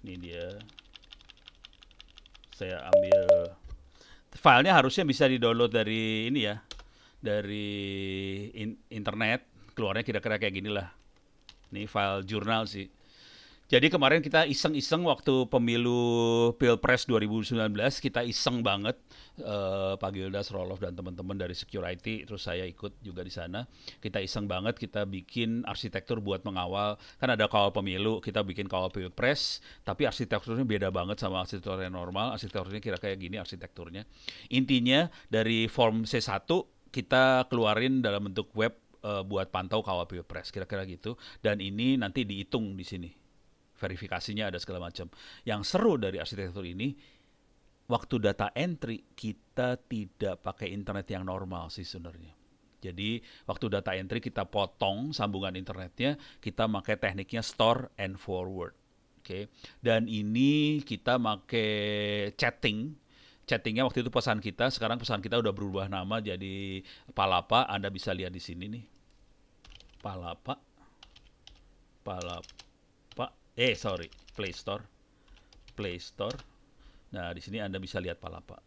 ini dia saya ambil filenya harusnya bisa di download dari ini ya dari internet keluarnya kira-kira kayak gini lah ini file jurnal sih jadi kemarin kita iseng-iseng waktu pemilu Pilpres 2019 kita iseng banget uh, Pak Gildas Roloff dan teman-teman dari security terus saya ikut juga di sana. Kita iseng banget kita bikin arsitektur buat mengawal kan ada kawal pemilu, kita bikin kawal Pilpres tapi arsitekturnya beda banget sama arsitektur yang normal, arsitekturnya kira kayak gini arsitekturnya. Intinya dari form C1 kita keluarin dalam bentuk web eh, buat pantau kawal Pilpres kira-kira gitu dan ini nanti dihitung di sini verifikasinya ada segala macam. Yang seru dari arsitektur ini waktu data entry kita tidak pakai internet yang normal sih sebenarnya. Jadi waktu data entry kita potong sambungan internetnya, kita pakai tekniknya store and forward. Oke. Okay. Dan ini kita pakai chatting chattingnya waktu itu pesan kita sekarang pesan kita udah berubah nama jadi Palapa Anda bisa lihat di sini nih Palapa Palapa eh sorry Play Store Play Store nah di sini anda bisa lihat palapa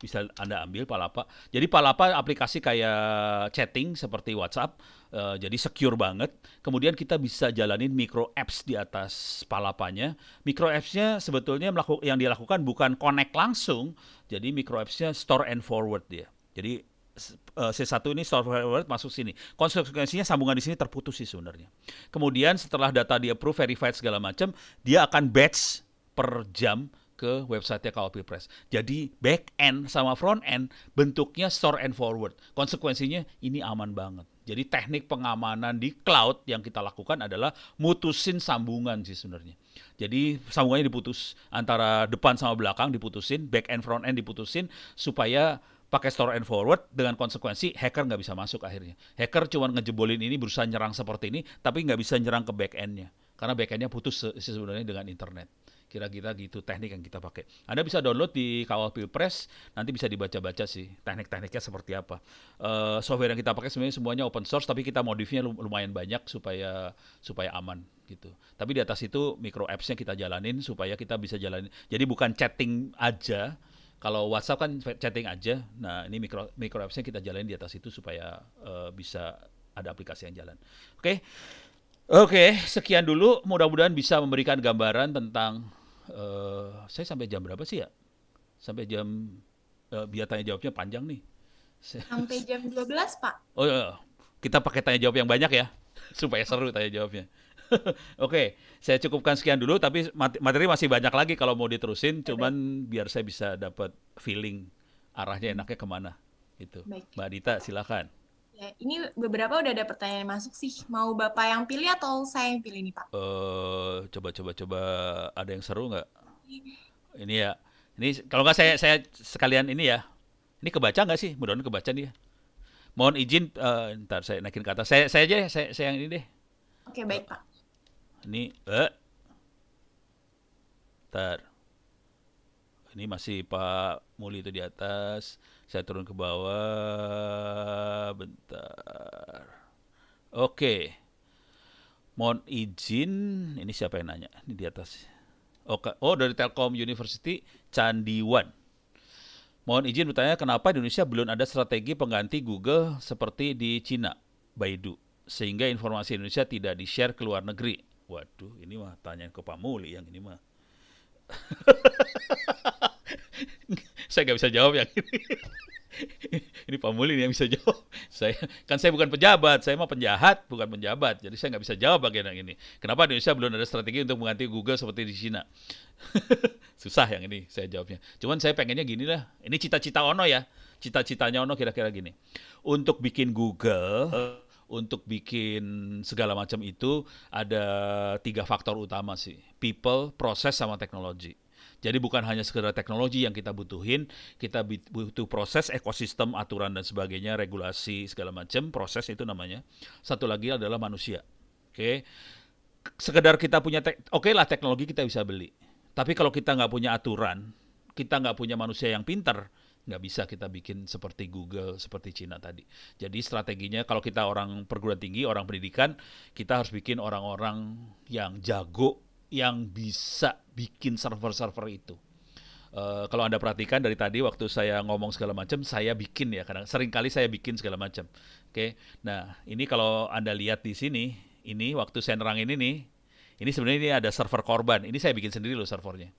bisa anda ambil palapa jadi palapa aplikasi kayak chatting seperti WhatsApp uh, jadi secure banget kemudian kita bisa jalanin micro apps di atas palapanya micro appsnya sebetulnya yang dilakukan bukan connect langsung jadi micro appsnya store and forward dia jadi Sesatu eh, C1 ini software masuk sini. Konsekuensinya sambungan di sini terputus sih sebenarnya. Kemudian setelah data di approve, verified segala macam, dia akan batch per jam ke website-nya Press. Jadi back end sama front end bentuknya store and forward. Konsekuensinya ini aman banget. Jadi teknik pengamanan di cloud yang kita lakukan adalah mutusin sambungan sih sebenarnya. Jadi sambungannya diputus antara depan sama belakang diputusin, back end front end diputusin supaya pakai store and forward dengan konsekuensi hacker nggak bisa masuk akhirnya. Hacker cuma ngejebolin ini berusaha nyerang seperti ini, tapi nggak bisa nyerang ke back endnya karena back endnya putus sebenarnya dengan internet. Kira-kira gitu teknik yang kita pakai. Anda bisa download di Kawal Pilpres, nanti bisa dibaca-baca sih teknik-tekniknya seperti apa. Uh, software yang kita pakai sebenarnya semuanya open source, tapi kita modifnya lumayan banyak supaya supaya aman gitu. Tapi di atas itu micro appsnya kita jalanin supaya kita bisa jalanin. Jadi bukan chatting aja, kalau WhatsApp kan chatting aja. Nah, ini micro micro apps-nya kita jalanin di atas itu supaya uh, bisa ada aplikasi yang jalan. Oke. Okay? Oke, okay, sekian dulu. Mudah-mudahan bisa memberikan gambaran tentang uh, saya sampai jam berapa sih ya? Sampai jam uh, biar tanya jawabnya panjang nih. Sampai jam 12, Pak. Oh, iya. kita pakai tanya jawab yang banyak ya supaya seru tanya jawabnya. [LAUGHS] Oke, saya cukupkan sekian dulu tapi materi masih banyak lagi kalau mau diterusin Baik. cuman biar saya bisa dapat feeling arahnya enaknya kemana itu. Baik. Mbak Dita silakan. Ya, ini beberapa udah ada pertanyaan masuk sih. Mau Bapak yang pilih atau saya yang pilih nih, Pak? Uh, coba coba coba ada yang seru nggak? Ini ya. Ini kalau nggak saya saya sekalian ini ya. Ini kebaca nggak sih? Mudah-mudahan kebaca nih ya. Mohon izin uh, ntar saya naikin kata. Saya saya aja ya, saya, saya yang ini deh. Oke, baik, Pak ini eh tar ini masih Pak Muli itu di atas saya turun ke bawah bentar oke mohon izin ini siapa yang nanya ini di atas oke oh, oh dari Telkom University Candiwan mohon izin bertanya kenapa di Indonesia belum ada strategi pengganti Google seperti di Cina Baidu sehingga informasi Indonesia tidak di-share ke luar negeri waduh ini mah tanya ke Pak Muli yang ini mah [LAUGHS] saya nggak bisa jawab yang ini ini Pak Muli yang bisa jawab saya kan saya bukan pejabat saya mah penjahat bukan penjabat jadi saya nggak bisa jawab bagian yang ini kenapa Indonesia belum ada strategi untuk mengganti Google seperti di Cina [LAUGHS] susah yang ini saya jawabnya cuman saya pengennya gini lah ini cita-cita Ono ya cita-citanya Ono kira-kira gini untuk bikin Google untuk bikin segala macam itu ada tiga faktor utama sih. People, proses, sama teknologi. Jadi bukan hanya sekedar teknologi yang kita butuhin, kita butuh proses, ekosistem, aturan dan sebagainya, regulasi segala macam, proses itu namanya. Satu lagi adalah manusia. Oke. Okay? Sekedar kita punya oke okay lah teknologi kita bisa beli. Tapi kalau kita nggak punya aturan, kita nggak punya manusia yang pintar, nggak bisa kita bikin seperti Google seperti Cina tadi jadi strateginya kalau kita orang perguruan tinggi orang pendidikan kita harus bikin orang-orang yang jago yang bisa bikin server-server itu Uh, kalau anda perhatikan dari tadi waktu saya ngomong segala macam saya bikin ya karena sering kali saya bikin segala macam oke okay? nah ini kalau anda lihat di sini ini waktu saya nerangin ini nih ini sebenarnya ini ada server korban ini saya bikin sendiri loh servernya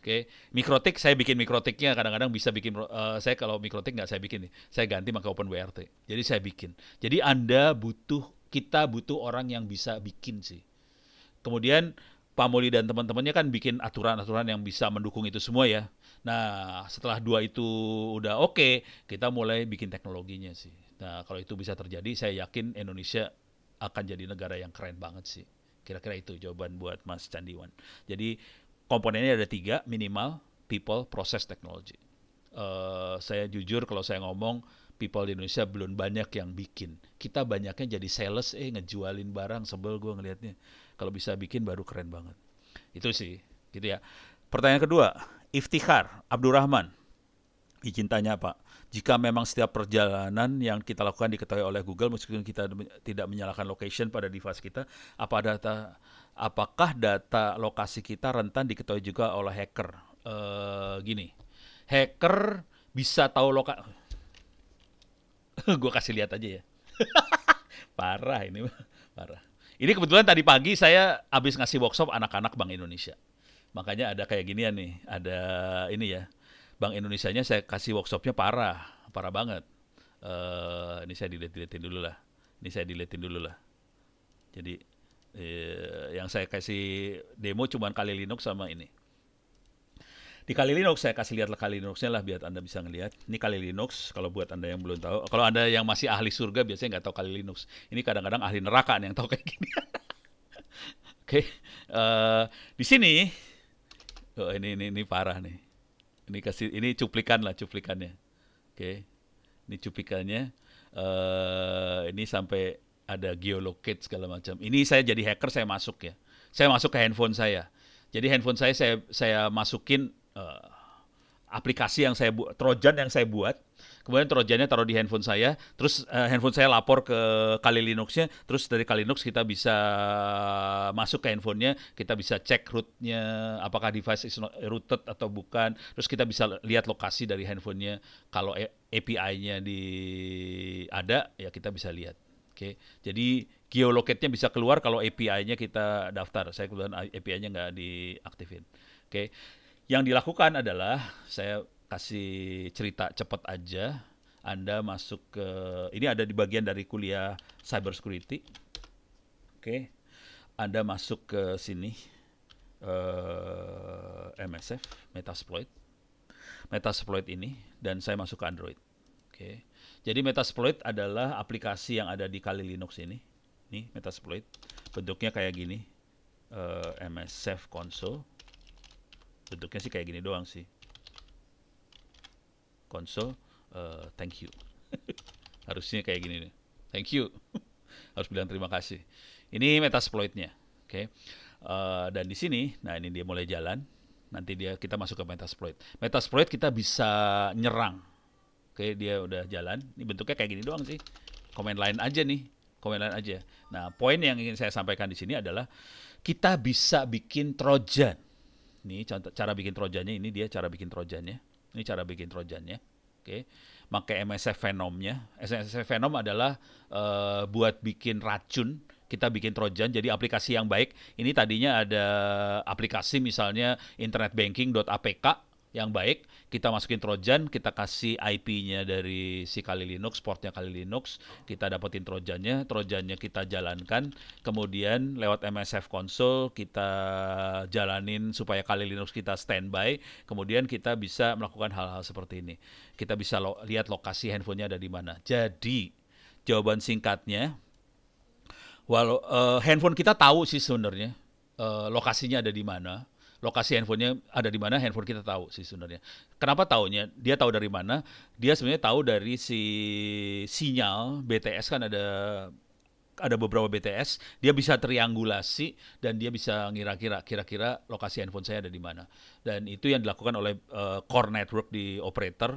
Oke, okay. mikrotik saya bikin mikrotiknya kadang-kadang bisa bikin uh, saya kalau mikrotik nggak saya bikin nih, saya ganti maka open wrt. Jadi saya bikin. Jadi anda butuh kita butuh orang yang bisa bikin sih. Kemudian Pak Moli dan teman-temannya kan bikin aturan-aturan yang bisa mendukung itu semua ya. Nah setelah dua itu udah oke, okay, kita mulai bikin teknologinya sih. Nah kalau itu bisa terjadi, saya yakin Indonesia akan jadi negara yang keren banget sih. Kira-kira itu jawaban buat Mas Candiwan. Jadi komponennya ada tiga minimal people, process, technology. Uh, saya jujur kalau saya ngomong people di Indonesia belum banyak yang bikin. Kita banyaknya jadi sales, eh ngejualin barang sebel gue ngelihatnya. Kalau bisa bikin baru keren banget. Itu sih, gitu ya. Pertanyaan kedua, Iftikhar Abdurrahman. Izin tanya Pak, jika memang setiap perjalanan yang kita lakukan diketahui oleh Google meskipun kita tidak menyalakan location pada device kita, apa data? apakah data lokasi kita rentan diketahui juga oleh hacker? E, gini, hacker bisa tahu lokasi. [LAUGHS] gue kasih lihat aja ya. [LAUGHS] parah ini, parah. Ini kebetulan tadi pagi saya habis ngasih workshop anak-anak Bank Indonesia. Makanya ada kayak gini ya nih, ada ini ya. Bank Indonesia-nya saya kasih workshopnya parah, parah banget. Uh, ini saya dilihat-dilihatin dulu lah. Ini saya dilihatin dulu lah. Jadi Eh, yang saya kasih demo cuman kali Linux sama ini. Di kali Linux saya kasih lihat kali Linuxnya lah biar anda bisa ngelihat. Ini kali Linux kalau buat anda yang belum tahu. Kalau anda yang masih ahli surga biasanya nggak tahu kali Linux. Ini kadang-kadang ahli neraka nih yang tahu kayak gini. [LAUGHS] Oke, okay. uh, eh, di sini oh, ini ini ini parah nih. Ini kasih ini cuplikan lah cuplikannya. Oke, okay. ini cuplikannya. Uh, ini sampai ada geolocate segala macam. Ini saya jadi hacker saya masuk ya. Saya masuk ke handphone saya. Jadi handphone saya saya saya masukin uh, aplikasi yang saya buat trojan yang saya buat. Kemudian trojannya taruh di handphone saya, terus uh, handphone saya lapor ke Kali Linuxnya, terus dari Kali Linux kita bisa masuk ke handphonenya, kita bisa cek rootnya, apakah device is not rooted atau bukan, terus kita bisa lihat lokasi dari handphonenya, kalau API-nya di ada ya kita bisa lihat okay. Jadi geoloketnya bisa keluar kalau API-nya kita daftar. Saya kebetulan API-nya nggak diaktifin. Oke. Okay. Yang dilakukan adalah saya kasih cerita cepat aja. Anda masuk ke ini ada di bagian dari kuliah cyber security. Oke. Okay. Anda masuk ke sini uh, eh, MSF Metasploit. Metasploit ini dan saya masuk ke Android. Oke. Okay jadi Metasploit adalah aplikasi yang ada di Kali Linux ini. Nih Metasploit. Bentuknya kayak gini. Uh, eh, MS Save Console. Bentuknya sih kayak gini doang sih. Console. Uh, thank you. [LAUGHS] Harusnya kayak gini nih. Thank you. [LAUGHS] Harus bilang terima kasih. Ini Metasploitnya. Oke. Okay. Uh, eh, dan di sini, nah ini dia mulai jalan. Nanti dia kita masuk ke Metasploit. Metasploit kita bisa nyerang Oke, dia udah jalan. Ini bentuknya kayak gini doang sih. Komen lain aja nih, komen lain aja. Nah, poin yang ingin saya sampaikan di sini adalah kita bisa bikin trojan. Ini contoh cara bikin trojannya ini dia cara bikin trojannya. Ini cara bikin trojannya. Oke. Pakai MSF Venomnya. MSF Venom adalah uh, buat bikin racun kita bikin trojan jadi aplikasi yang baik. Ini tadinya ada aplikasi misalnya internetbanking.apk yang baik, kita masukin Trojan, kita kasih IP-nya dari si Kali Linux, portnya Kali Linux, kita dapetin Trojannya, Trojannya kita jalankan, kemudian lewat MSF console kita jalanin supaya Kali Linux kita standby, kemudian kita bisa melakukan hal-hal seperti ini. Kita bisa lo lihat lokasi handphonenya ada di mana. Jadi, jawaban singkatnya, walau uh, handphone kita tahu sih sebenarnya uh, lokasinya ada di mana, lokasi handphonenya ada di mana, handphone kita tahu sih sebenarnya. Kenapa taunya? Dia tahu dari mana? Dia sebenarnya tahu dari si sinyal BTS kan ada ada beberapa BTS, dia bisa triangulasi dan dia bisa ngira-kira kira-kira lokasi handphone saya ada di mana. Dan itu yang dilakukan oleh uh, core network di operator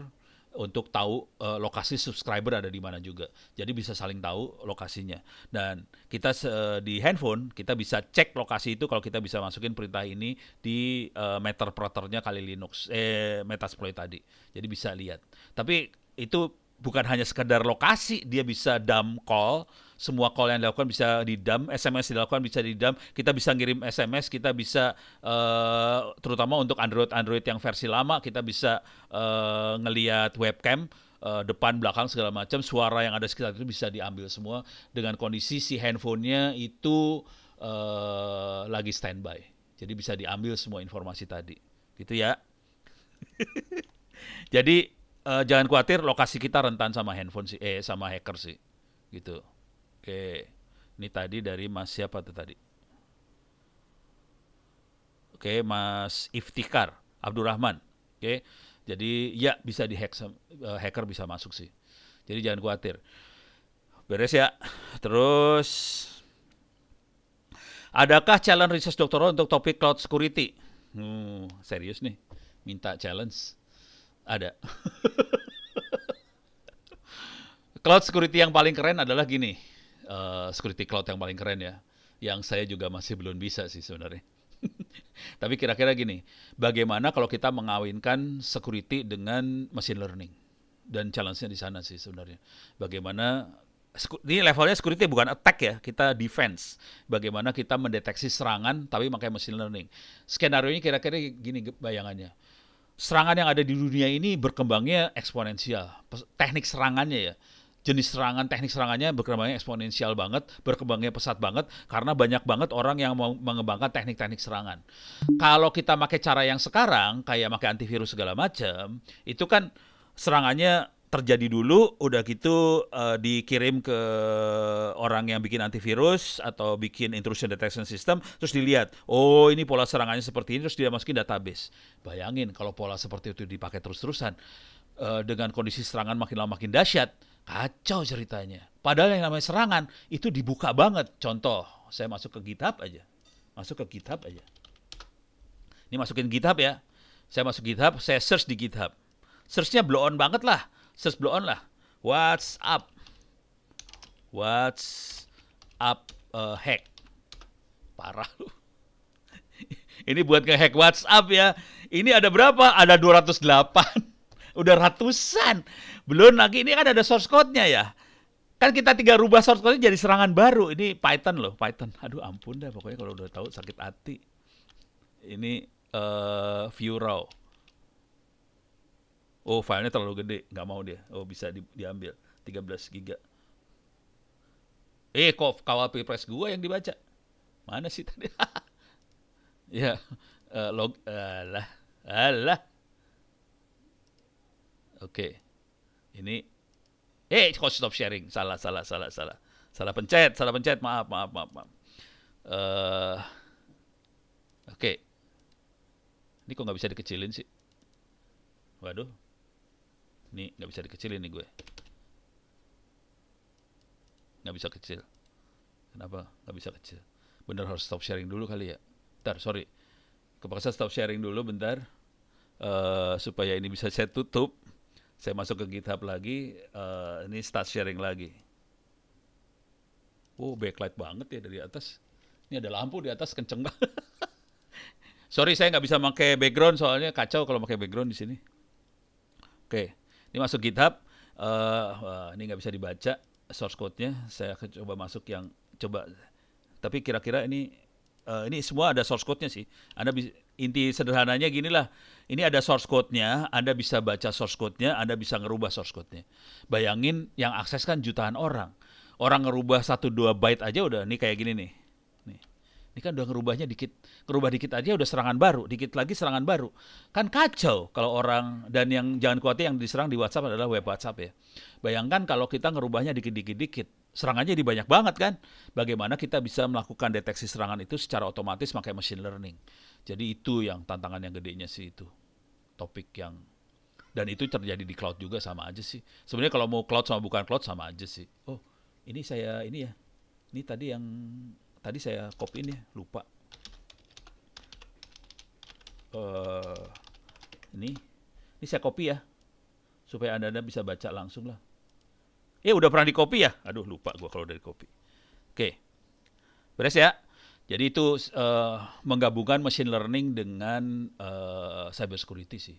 untuk tahu uh, lokasi subscriber ada di mana juga. Jadi bisa saling tahu lokasinya. Dan kita uh, di handphone kita bisa cek lokasi itu kalau kita bisa masukin perintah ini di uh, eh, meter proternya kali Linux eh Metasploit tadi. Jadi bisa lihat. Tapi itu bukan hanya sekedar lokasi, dia bisa dump call semua call yang dilakukan bisa didam, SMS dilakukan bisa didam, kita bisa ngirim SMS, kita bisa uh, terutama untuk Android Android yang versi lama kita bisa uh, eh, ngelihat webcam uh, depan belakang segala macam suara yang ada sekitar itu bisa diambil semua dengan kondisi si handphonenya itu uh, lagi standby. Jadi bisa diambil semua informasi tadi. Gitu ya. [LAUGHS] Jadi uh, jangan khawatir lokasi kita rentan sama handphone sih eh sama hacker sih. Gitu. Oke. Ini tadi dari Mas siapa tuh tadi? Oke, Mas Iftikar Abdurrahman. Oke. Jadi ya bisa di eh, hacker bisa masuk sih. Jadi jangan khawatir. Beres ya. Terus adakah challenge research doktoral untuk topik cloud security? Hmm, serius nih. Minta challenge. Ada. [LAUGHS] cloud security yang paling keren adalah gini. Eh, security cloud yang paling keren ya, yang saya juga masih belum bisa sih sebenarnya. [LAUGHS] Tapi kira-kira gini, bagaimana kalau kita mengawinkan security dengan machine learning? Dan challenge-nya di sana sih sebenarnya. Bagaimana ini levelnya security bukan attack ya, kita defense. Bagaimana kita mendeteksi serangan tapi pakai machine learning. Skenario ini kira-kira gini bayangannya. Serangan yang ada di dunia ini berkembangnya eksponensial. Teknik serangannya ya jenis serangan teknik serangannya berkembangnya eksponensial banget berkembangnya pesat banget karena banyak banget orang yang mau mengembangkan teknik-teknik serangan kalau kita pakai cara yang sekarang kayak pakai antivirus segala macam itu kan serangannya terjadi dulu udah gitu uh, dikirim ke orang yang bikin antivirus atau bikin intrusion detection system terus dilihat oh ini pola serangannya seperti ini terus dia masukin database bayangin kalau pola seperti itu dipakai terus-terusan uh, dengan kondisi serangan makin lama makin dahsyat Kacau ceritanya. Padahal yang namanya serangan itu dibuka banget. Contoh, saya masuk ke GitHub aja. Masuk ke GitHub aja. Ini masukin GitHub ya. Saya masuk GitHub, saya search di GitHub. Searchnya blow on banget lah. Search blow on lah. What's up? What's up uh, hack? Parah lu. [LAUGHS] Ini buat ngehack WhatsApp ya. Ini ada berapa? Ada 208 udah ratusan. Belum lagi ini kan ada source code-nya ya. Kan kita tinggal rubah source code-nya jadi serangan baru. Ini Python loh, Python. Aduh ampun deh pokoknya kalau udah tahu sakit hati. Ini uh, view raw. Oh, filenya terlalu gede, nggak mau dia. Oh, bisa di, diambil 13 giga. Eh, kok kawal pilpres gua yang dibaca? Mana sih tadi? [LAUGHS] ya, uh, log, alah, alah. Oke. Ini eh hey, kok stop sharing. Salah salah salah salah. Salah pencet, salah pencet. Maaf, maaf, maaf, maaf. Uh, Oke. Okay. Ini kok nggak bisa dikecilin sih? Waduh. Ini nggak bisa dikecilin nih gue. Nggak bisa kecil. Kenapa nggak bisa kecil? Bener harus stop sharing dulu kali ya. Bentar, sorry. Kepaksa stop sharing dulu bentar. Uh, supaya ini bisa saya tutup. Saya masuk ke GitHub lagi, uh, ini start sharing lagi. Oh backlight banget ya dari atas. Ini ada lampu di atas kenceng banget. [LAUGHS] Sorry saya nggak bisa pakai background soalnya kacau kalau pakai background di sini. Oke, ini masuk GitHub. Uh, uh, ini nggak bisa dibaca source code-nya. Saya akan coba masuk yang coba. Tapi kira-kira ini uh, ini semua ada source code-nya sih. Anda bisa inti sederhananya gini lah ini ada source code-nya, Anda bisa baca source code-nya, Anda bisa ngerubah source code-nya. Bayangin yang akses kan jutaan orang. Orang ngerubah satu dua byte aja udah nih kayak gini nih. Nih. Ini kan udah ngerubahnya dikit, ngerubah dikit aja udah serangan baru, dikit lagi serangan baru. Kan kacau kalau orang dan yang jangan khawatir yang diserang di WhatsApp adalah web WhatsApp ya. Bayangkan kalau kita ngerubahnya dikit-dikit -dikit serangannya jadi banyak banget kan. Bagaimana kita bisa melakukan deteksi serangan itu secara otomatis pakai machine learning. Jadi itu yang tantangan yang gedenya sih itu. Topik yang dan itu terjadi di cloud juga sama aja sih. Sebenarnya kalau mau cloud sama bukan cloud sama aja sih. Oh, ini saya ini ya. Ini tadi yang tadi saya copy ini lupa. Uh, ini ini saya copy ya supaya anda, -anda bisa baca langsung lah. Eh udah pernah di kopi ya? Aduh lupa gue kalau dari kopi. Oke, beres ya. Jadi itu uh, menggabungkan machine learning dengan uh, cyber security sih,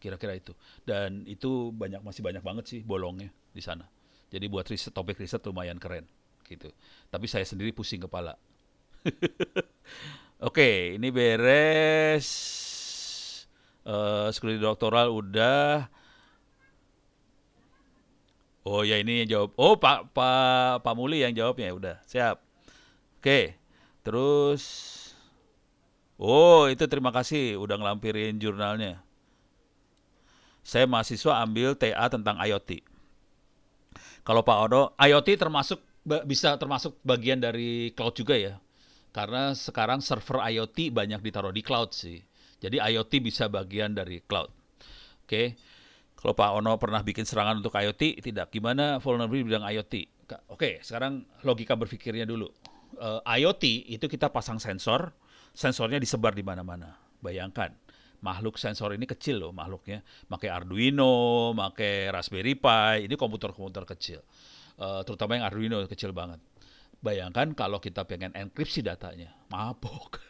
kira-kira itu. Dan itu banyak masih banyak banget sih bolongnya di sana. Jadi buat riset topik riset lumayan keren gitu. Tapi saya sendiri pusing kepala. [LAUGHS] Oke, ini beres. Uh, security doktoral udah Oh ya ini yang jawab. Oh Pak Pak Pak Muli yang jawabnya ya udah siap. Oke terus oh itu terima kasih udah ngelampirin jurnalnya. Saya mahasiswa ambil TA tentang IoT. Kalau Pak Odo IoT termasuk bisa termasuk bagian dari cloud juga ya karena sekarang server IoT banyak ditaruh di cloud sih. Jadi IoT bisa bagian dari cloud. Oke. Okay. Kalau Pak Ono pernah bikin serangan untuk IoT, tidak. Gimana vulnerability bidang IoT? Oke, sekarang logika berpikirnya dulu. Uh, IoT itu kita pasang sensor, sensornya disebar di mana-mana. Bayangkan, makhluk sensor ini kecil loh makhluknya. Pakai Arduino, pakai Raspberry Pi, ini komputer-komputer kecil. Uh, terutama yang Arduino kecil banget. Bayangkan kalau kita pengen enkripsi datanya, mabok.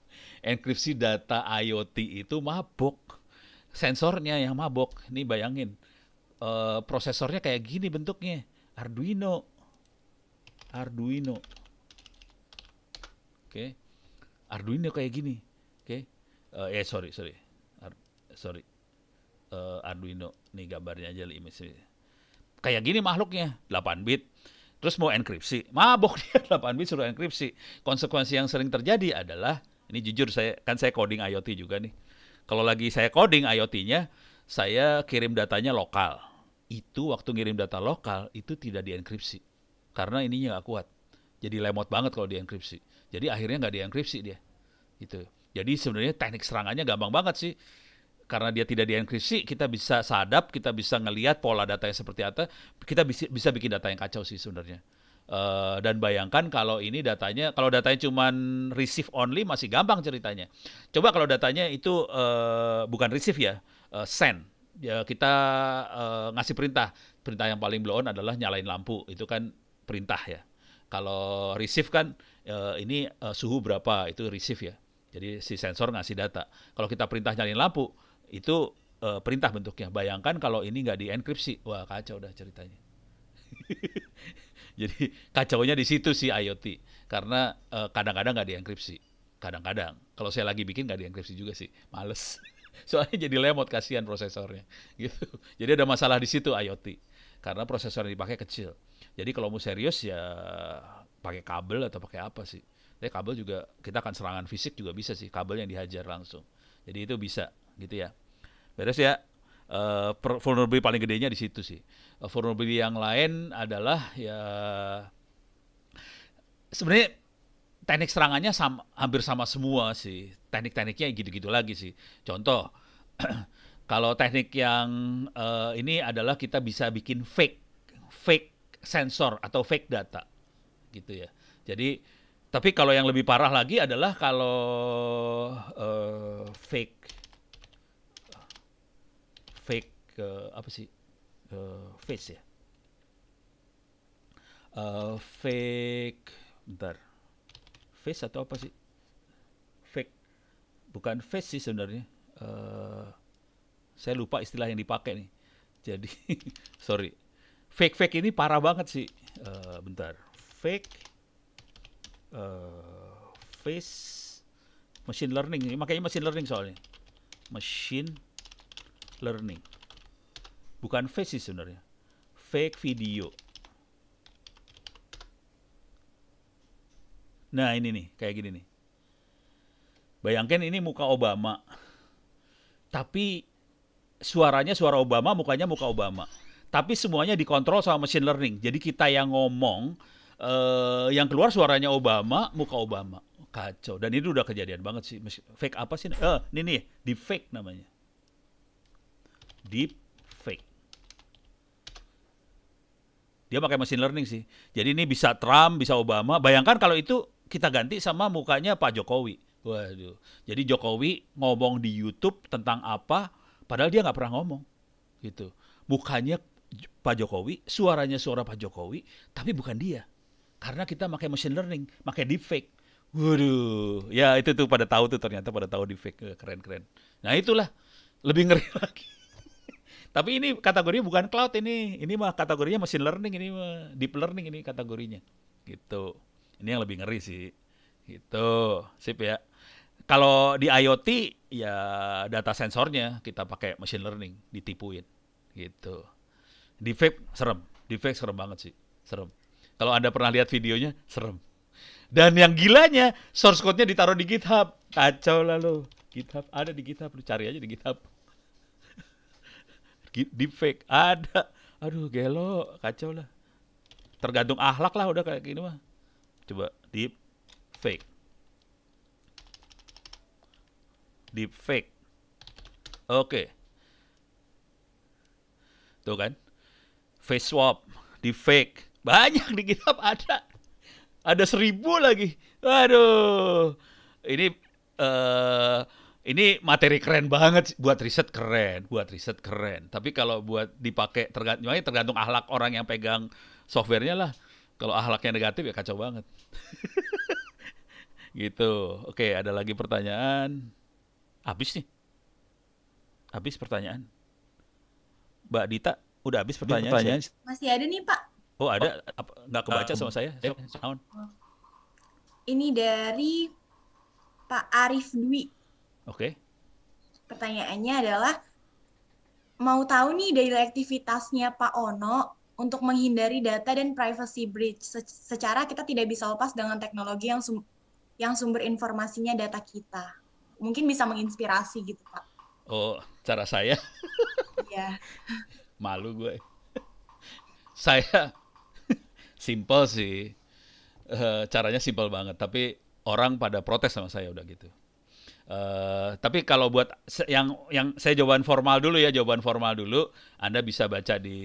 [LAUGHS] enkripsi data IoT itu mabok sensornya yang mabok. Nih bayangin, uh, prosesornya kayak gini bentuknya, Arduino, Arduino, oke, okay. Arduino kayak gini, oke, okay. eh ya, sorry sorry, Ar sorry, uh, Arduino, nih gambarnya aja image kayak gini makhluknya, 8 bit. Terus mau enkripsi, mabok dia 8 [LAUGHS] bit suruh enkripsi. Konsekuensi yang sering terjadi adalah ini jujur saya kan saya coding IoT juga nih kalau lagi saya coding IoT-nya, saya kirim datanya lokal. Itu waktu ngirim data lokal itu tidak dienkripsi karena ininya nggak kuat. Jadi lemot banget kalau dienkripsi. Jadi akhirnya nggak dienkripsi dia. Itu. Jadi sebenarnya teknik serangannya gampang banget sih. Karena dia tidak dienkripsi, kita bisa sadap, kita bisa ngelihat pola data yang seperti apa, kita bisa, bisa bikin data yang kacau sih sebenarnya. Uh, dan bayangkan kalau ini datanya, kalau datanya cuma receive only masih gampang ceritanya. Coba kalau datanya itu uh, bukan receive ya, uh, send. Ya, kita uh, ngasih perintah. Perintah yang paling blow adalah nyalain lampu. Itu kan perintah ya. Kalau receive kan uh, ini uh, suhu berapa itu receive ya. Jadi si sensor ngasih data. Kalau kita perintah nyalain lampu itu uh, perintah bentuknya. Bayangkan kalau ini nggak dienkripsi, wah kacau udah ceritanya. [LAUGHS] Jadi [LAUGHS] kacaunya di situ sih IoT karena eh, kadang-kadang nggak dienkripsi. Kadang-kadang. Kalau saya lagi bikin nggak dienkripsi juga sih, males. [LAUGHS] Soalnya jadi lemot kasihan prosesornya [LAUGHS] gitu. Jadi ada masalah di situ IoT karena prosesor yang dipakai kecil. Jadi kalau mau serius ya pakai kabel atau pakai apa sih? Tapi kabel juga kita akan serangan fisik juga bisa sih kabel yang dihajar langsung. Jadi itu bisa gitu ya. Beres ya uh, vulnerability paling gedenya di situ sih. Uh, vulnerability yang lain adalah ya sebenarnya teknik serangannya sama, hampir sama semua sih. Teknik-tekniknya gitu-gitu lagi sih. Contoh [CLEARS THROAT] kalau teknik yang uh, ini adalah kita bisa bikin fake fake sensor atau fake data gitu ya. Jadi tapi kalau yang lebih parah lagi adalah kalau uh, fake ke apa sih ke face ya uh, fake bentar face atau apa sih fake bukan face sih sebenarnya uh, saya lupa istilah yang dipakai nih jadi [LAUGHS] sorry fake fake ini parah banget sih uh, bentar fake uh, face machine learning makanya machine learning soalnya machine learning bukan face sih sebenarnya fake video nah ini nih kayak gini nih bayangkan ini muka Obama tapi suaranya suara Obama mukanya muka Obama tapi semuanya dikontrol sama machine learning jadi kita yang ngomong eh, yang keluar suaranya Obama muka Obama kacau dan itu udah kejadian banget sih fake apa sih eh ini nih deep fake namanya deep Dia pakai machine learning sih. Jadi ini bisa Trump, bisa Obama. Bayangkan kalau itu kita ganti sama mukanya Pak Jokowi. Waduh. Jadi Jokowi ngomong di YouTube tentang apa, padahal dia nggak pernah ngomong. Gitu. Mukanya Pak Jokowi, suaranya suara Pak Jokowi, tapi bukan dia. Karena kita pakai machine learning, pakai deepfake. Waduh, ya itu tuh pada tahu tuh ternyata pada tahu deepfake keren-keren. Nah itulah lebih ngeri [LAUGHS] lagi. Tapi ini kategori bukan cloud ini. Ini mah kategorinya machine learning ini mah deep learning ini kategorinya. Gitu. Ini yang lebih ngeri sih. Gitu. Sip ya. Kalau di IoT ya data sensornya kita pakai machine learning ditipuin gitu. Di vape serem. Di vape serem banget sih. Serem. Kalau Anda pernah lihat videonya serem. Dan yang gilanya source code-nya ditaruh di GitHub. Kacau lo. GitHub ada di GitHub, lu cari aja di GitHub. Deep fake ada aduh gelo kacau lah tergantung ahlak lah udah kayak gini mah coba deep fake deep fake oke tuh kan face swap deep fake banyak di kitab ada ada seribu lagi aduh ini eh, ini materi keren banget buat riset keren, buat riset keren. Tapi kalau buat dipakai tergantung tergantung ahlak orang yang pegang softwarenya lah. Kalau ahlaknya negatif ya kacau banget. [LAUGHS] gitu. Oke, ada lagi pertanyaan. Habis nih. Habis pertanyaan. Mbak Dita, udah habis pertanyaan? pertanyaan. Masih ada nih, Pak. Oh, ada. nggak kebaca ah, sama saya. Eh. ini dari Pak Arif Dwi. Oke. Okay. Pertanyaannya adalah mau tahu nih dari aktivitasnya Pak Ono untuk menghindari data dan privacy breach secara kita tidak bisa lepas dengan teknologi yang sum yang sumber informasinya data kita. Mungkin bisa menginspirasi gitu, Pak. Oh, cara saya? Iya. [LAUGHS] Malu gue. Saya [LAUGHS] simple sih. Uh, caranya simpel banget, tapi orang pada protes sama saya udah gitu. Eh, tapi kalau buat yang yang saya jawaban formal dulu ya, jawaban formal dulu, Anda bisa baca di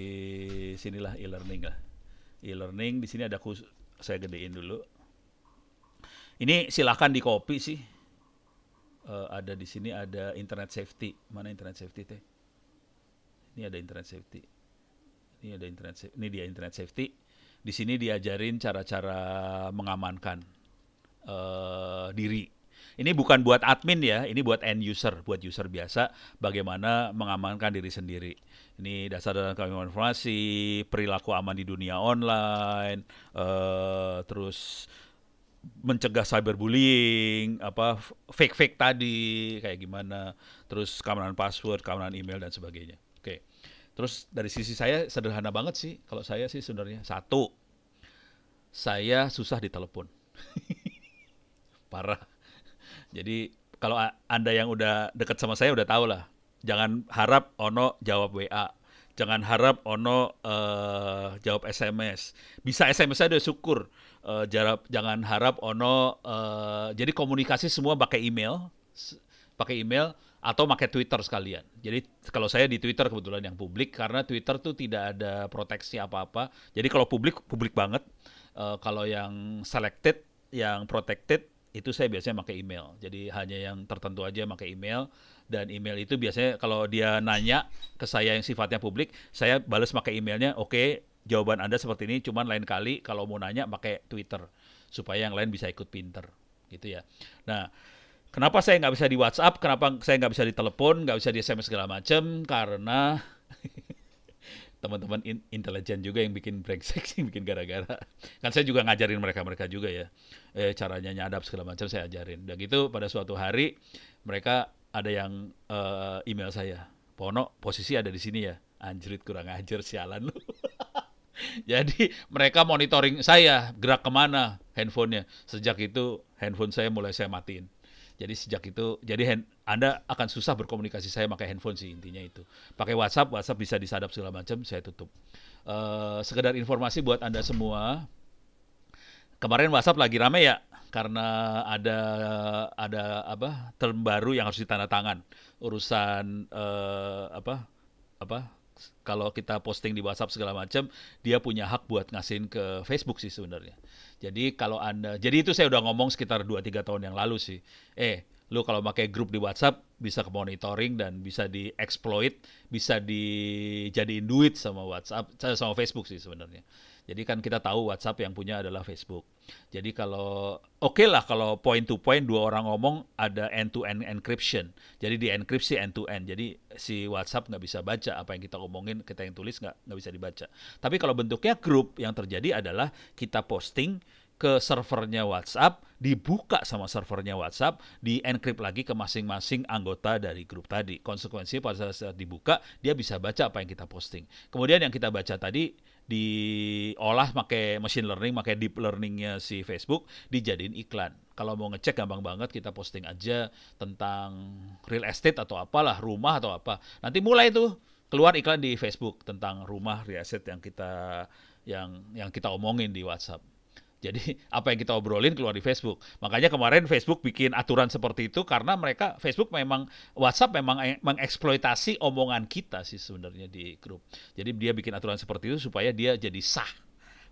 sinilah e-learning lah. E-learning di sini ada khusus, saya gedein dulu. Ini silahkan di copy sih. Uh, ada di sini ada internet safety. Mana internet safety teh? Ini ada internet safety. Ini ada internet safety. Ini dia internet safety. Di sini diajarin cara-cara mengamankan uh, diri ini bukan buat admin ya, ini buat end user, buat user biasa bagaimana mengamankan diri sendiri. Ini dasar dalam kami informasi, perilaku aman di dunia online, uh, terus mencegah cyberbullying, apa fake-fake tadi kayak gimana, terus keamanan password, keamanan email dan sebagainya. Oke. Terus dari sisi saya sederhana banget sih kalau saya sih sebenarnya. Satu, saya susah ditelepon. [LAUGHS] Parah. Jadi kalau Anda yang udah deket sama saya udah tahu lah. Jangan harap Ono jawab WA. Jangan harap Ono uh, jawab SMS. Bisa SMS aja syukur. Uh, eh, jarap, jangan harap Ono uh, jadi komunikasi semua pakai email, pakai email atau pakai Twitter sekalian. Jadi kalau saya di Twitter kebetulan yang publik karena Twitter tuh tidak ada proteksi apa-apa. Jadi kalau publik publik banget. Uh, kalau yang selected, yang protected itu saya biasanya pakai email. Jadi hanya yang tertentu aja pakai email dan email itu biasanya kalau dia nanya ke saya yang sifatnya publik, saya balas pakai emailnya. Oke, okay, jawaban Anda seperti ini, cuman lain kali kalau mau nanya pakai Twitter supaya yang lain bisa ikut pinter, gitu ya. Nah, kenapa saya nggak bisa di WhatsApp? Kenapa saya nggak bisa di telepon? Nggak bisa di SMS segala macam? Karena [LAUGHS] teman-teman intelijen juga yang bikin brengsek [LAUGHS] sih, bikin gara-gara. Kan saya juga ngajarin mereka-mereka juga ya. Eh, caranya nyadap segala macam saya ajarin. Dan gitu pada suatu hari mereka ada yang uh, email saya. Pono, posisi ada di sini ya. Anjrit kurang ajar sialan lu. [LAUGHS] Jadi mereka monitoring saya gerak kemana handphonenya. Sejak itu handphone saya mulai saya matiin. Jadi sejak itu jadi hand, anda akan susah berkomunikasi saya pakai handphone sih intinya itu. Pakai WhatsApp, WhatsApp bisa disadap segala macam, saya tutup. Uh, sekedar informasi buat Anda semua. Kemarin WhatsApp lagi rame ya karena ada ada apa? term baru yang harus ditandatangan urusan uh, apa? apa? kalau kita posting di WhatsApp segala macam, dia punya hak buat ngasihin ke Facebook sih sebenarnya. Jadi kalau Anda jadi itu saya udah ngomong sekitar 2 3 tahun yang lalu sih. Eh, lu kalau pakai grup di WhatsApp bisa ke monitoring dan bisa dieksploit, bisa dijadiin duit sama WhatsApp, eh, sama Facebook sih sebenarnya. Jadi kan kita tahu WhatsApp yang punya adalah Facebook. Jadi kalau oke okay lah kalau point to point dua orang ngomong ada end to end encryption. Jadi di enkripsi end to end. Jadi si WhatsApp nggak bisa baca apa yang kita ngomongin, kita yang tulis nggak nggak bisa dibaca. Tapi kalau bentuknya grup yang terjadi adalah kita posting ke servernya WhatsApp, dibuka sama servernya WhatsApp, dienkrip lagi ke masing-masing anggota dari grup tadi. konsekuensinya pada saat dibuka, dia bisa baca apa yang kita posting. Kemudian yang kita baca tadi diolah pakai machine learning, pakai deep learningnya si Facebook, dijadiin iklan. Kalau mau ngecek gampang banget kita posting aja tentang real estate atau apalah, rumah atau apa. Nanti mulai tuh keluar iklan di Facebook tentang rumah real estate yang kita yang yang kita omongin di WhatsApp. Jadi [LAUGHS] apa yang kita obrolin keluar di Facebook. Makanya kemarin Facebook bikin aturan seperti itu karena mereka Facebook memang WhatsApp memang e-, mengeksploitasi omongan kita sih sebenarnya di grup. Jadi dia bikin aturan seperti itu supaya dia jadi sah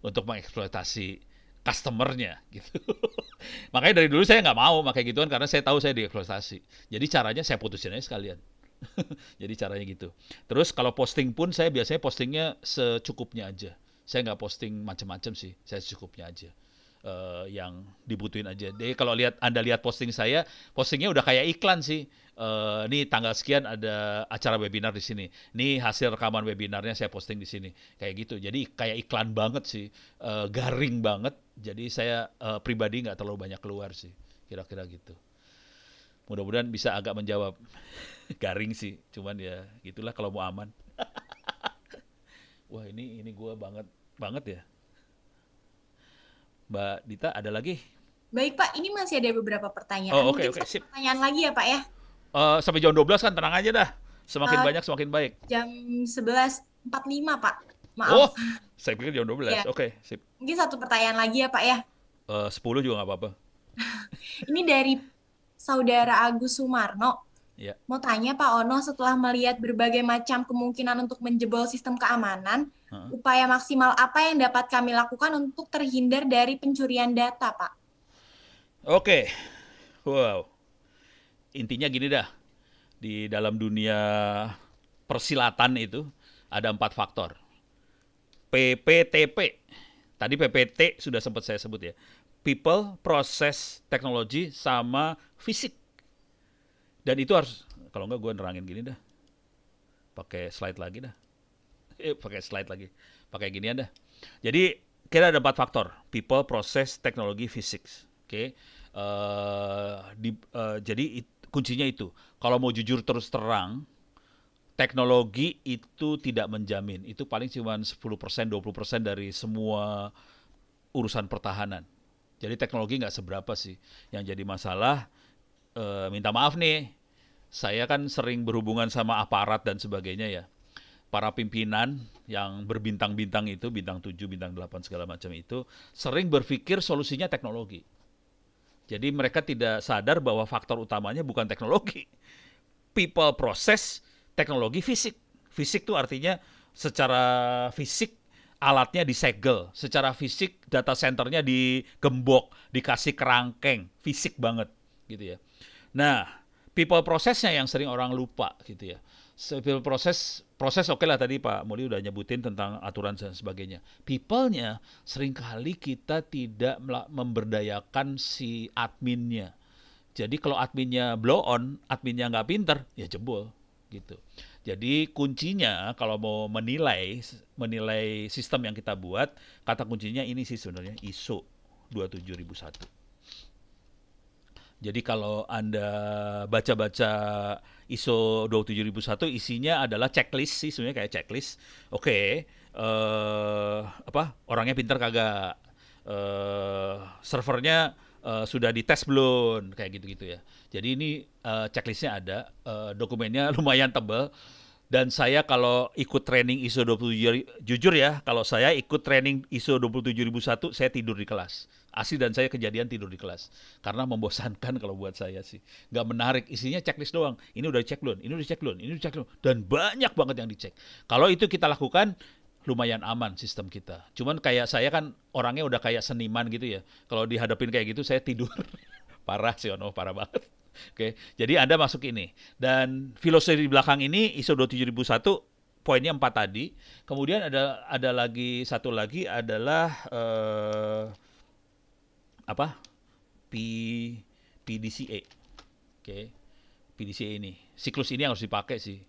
untuk mengeksploitasi customernya [LAUGHS] gitu. makanya dari dulu saya nggak mau pakai gituan karena saya tahu saya dieksploitasi. Jadi caranya saya putusin aja sekalian. [LAUGHS] Jadi caranya gitu. Terus kalau posting pun saya biasanya postingnya secukupnya aja. Saya nggak posting macam-macam sih, saya secukupnya aja uh, yang dibutuhin aja. Jadi kalau lihat Anda lihat posting saya, postingnya udah kayak iklan sih. Uh, eh, ini tanggal sekian ada acara webinar di sini. Ini hasil rekaman webinarnya saya posting di sini. Kayak gitu. Jadi kayak iklan banget sih, uh, garing banget. Jadi saya uh, pribadi nggak terlalu banyak keluar sih, kira-kira gitu. Mudah-mudahan bisa agak menjawab. [LAUGHS] garing sih, cuman ya gitulah kalau mau aman. [LAUGHS] Wah ini ini gue banget banget ya. Mbak Dita ada lagi? Baik Pak, ini masih ada beberapa pertanyaan. Oh, oke okay, oke, okay, sip. Pertanyaan lagi ya Pak ya? Uh, sampai jam 12 kan tenang aja dah. Semakin uh, banyak semakin baik. Jam 11.45 Pak. Maaf. Oh, saya pikir jam 12. Yeah. Oke, okay, sip. Mungkin satu pertanyaan lagi ya Pak ya? Eh, uh, 10 juga nggak apa-apa. [LAUGHS] ini dari saudara Agus Sumarno. Ya. Mau tanya Pak Ono setelah melihat berbagai macam kemungkinan untuk menjebol sistem keamanan, -huh. upaya maksimal apa yang dapat kami lakukan untuk terhindar dari pencurian data, Pak? Oke, okay. wow. Intinya gini dah, di dalam dunia persilatan itu ada empat faktor. PPTP, tadi PPT sudah sempat saya sebut ya. People, proses, teknologi, sama fisik. Dan itu harus, kalau enggak gue nerangin gini dah. Pakai slide lagi dah eh, pakai slide lagi. Pakai gini ada. Jadi kita ada empat faktor, people, proses, teknologi, physics. Oke. Okay? Uh, uh, jadi it, kuncinya itu. Kalau mau jujur terus terang, teknologi itu tidak menjamin. Itu paling cuma 10% 20% dari semua urusan pertahanan. Jadi teknologi nggak seberapa sih. Yang jadi masalah uh, minta maaf nih. Saya kan sering berhubungan sama aparat dan sebagainya ya para pimpinan yang berbintang-bintang itu, bintang 7, bintang 8 segala macam itu sering berpikir solusinya teknologi. Jadi mereka tidak sadar bahwa faktor utamanya bukan teknologi. People proses teknologi fisik. Fisik itu artinya secara fisik alatnya disegel, secara fisik data centernya digembok, dikasih kerangkeng, fisik banget gitu ya. Nah, people prosesnya yang sering orang lupa gitu ya. So, people proses proses oke okay lah tadi Pak Muli udah nyebutin tentang aturan dan sebagainya. People-nya seringkali kita tidak memberdayakan si adminnya. Jadi kalau adminnya blow on, adminnya nggak pinter, ya jebol gitu. Jadi kuncinya kalau mau menilai menilai sistem yang kita buat, kata kuncinya ini sih sebenarnya ISO 27001. Jadi kalau Anda baca-baca ISO 27001 isinya adalah checklist sih sebenarnya kayak checklist. Oke, okay, uh, eh, apa orangnya pintar kagak? Uh, servernya uh, sudah dites belum? Kayak gitu-gitu ya. Jadi ini uh, checklistnya ada, uh, dokumennya [LAUGHS] lumayan tebal. Dan saya kalau ikut training ISO 27 jujur ya, kalau saya ikut training ISO 27001 saya tidur di kelas Asli dan saya kejadian tidur di kelas. Karena membosankan [LAUGHS] kalau buat saya sih. Nggak menarik, isinya checklist doang. Ini udah dicek belum, ini udah dicek belum, ini udah dicek belum. Dan banyak banget yang dicek. Kalau itu kita lakukan, lumayan aman sistem kita. Cuman kayak saya kan orangnya udah kayak seniman gitu ya. Kalau dihadapin kayak gitu, saya tidur. [LAUGHS] parah sih, Ono, parah banget. [LAUGHS] Oke, jadi Anda masuk ini. Dan filosofi di belakang ini ISO 27001 poinnya empat tadi. Kemudian ada ada lagi satu lagi adalah uh, apa P, PDCA oke okay. PDCA ini siklus ini yang harus dipakai sih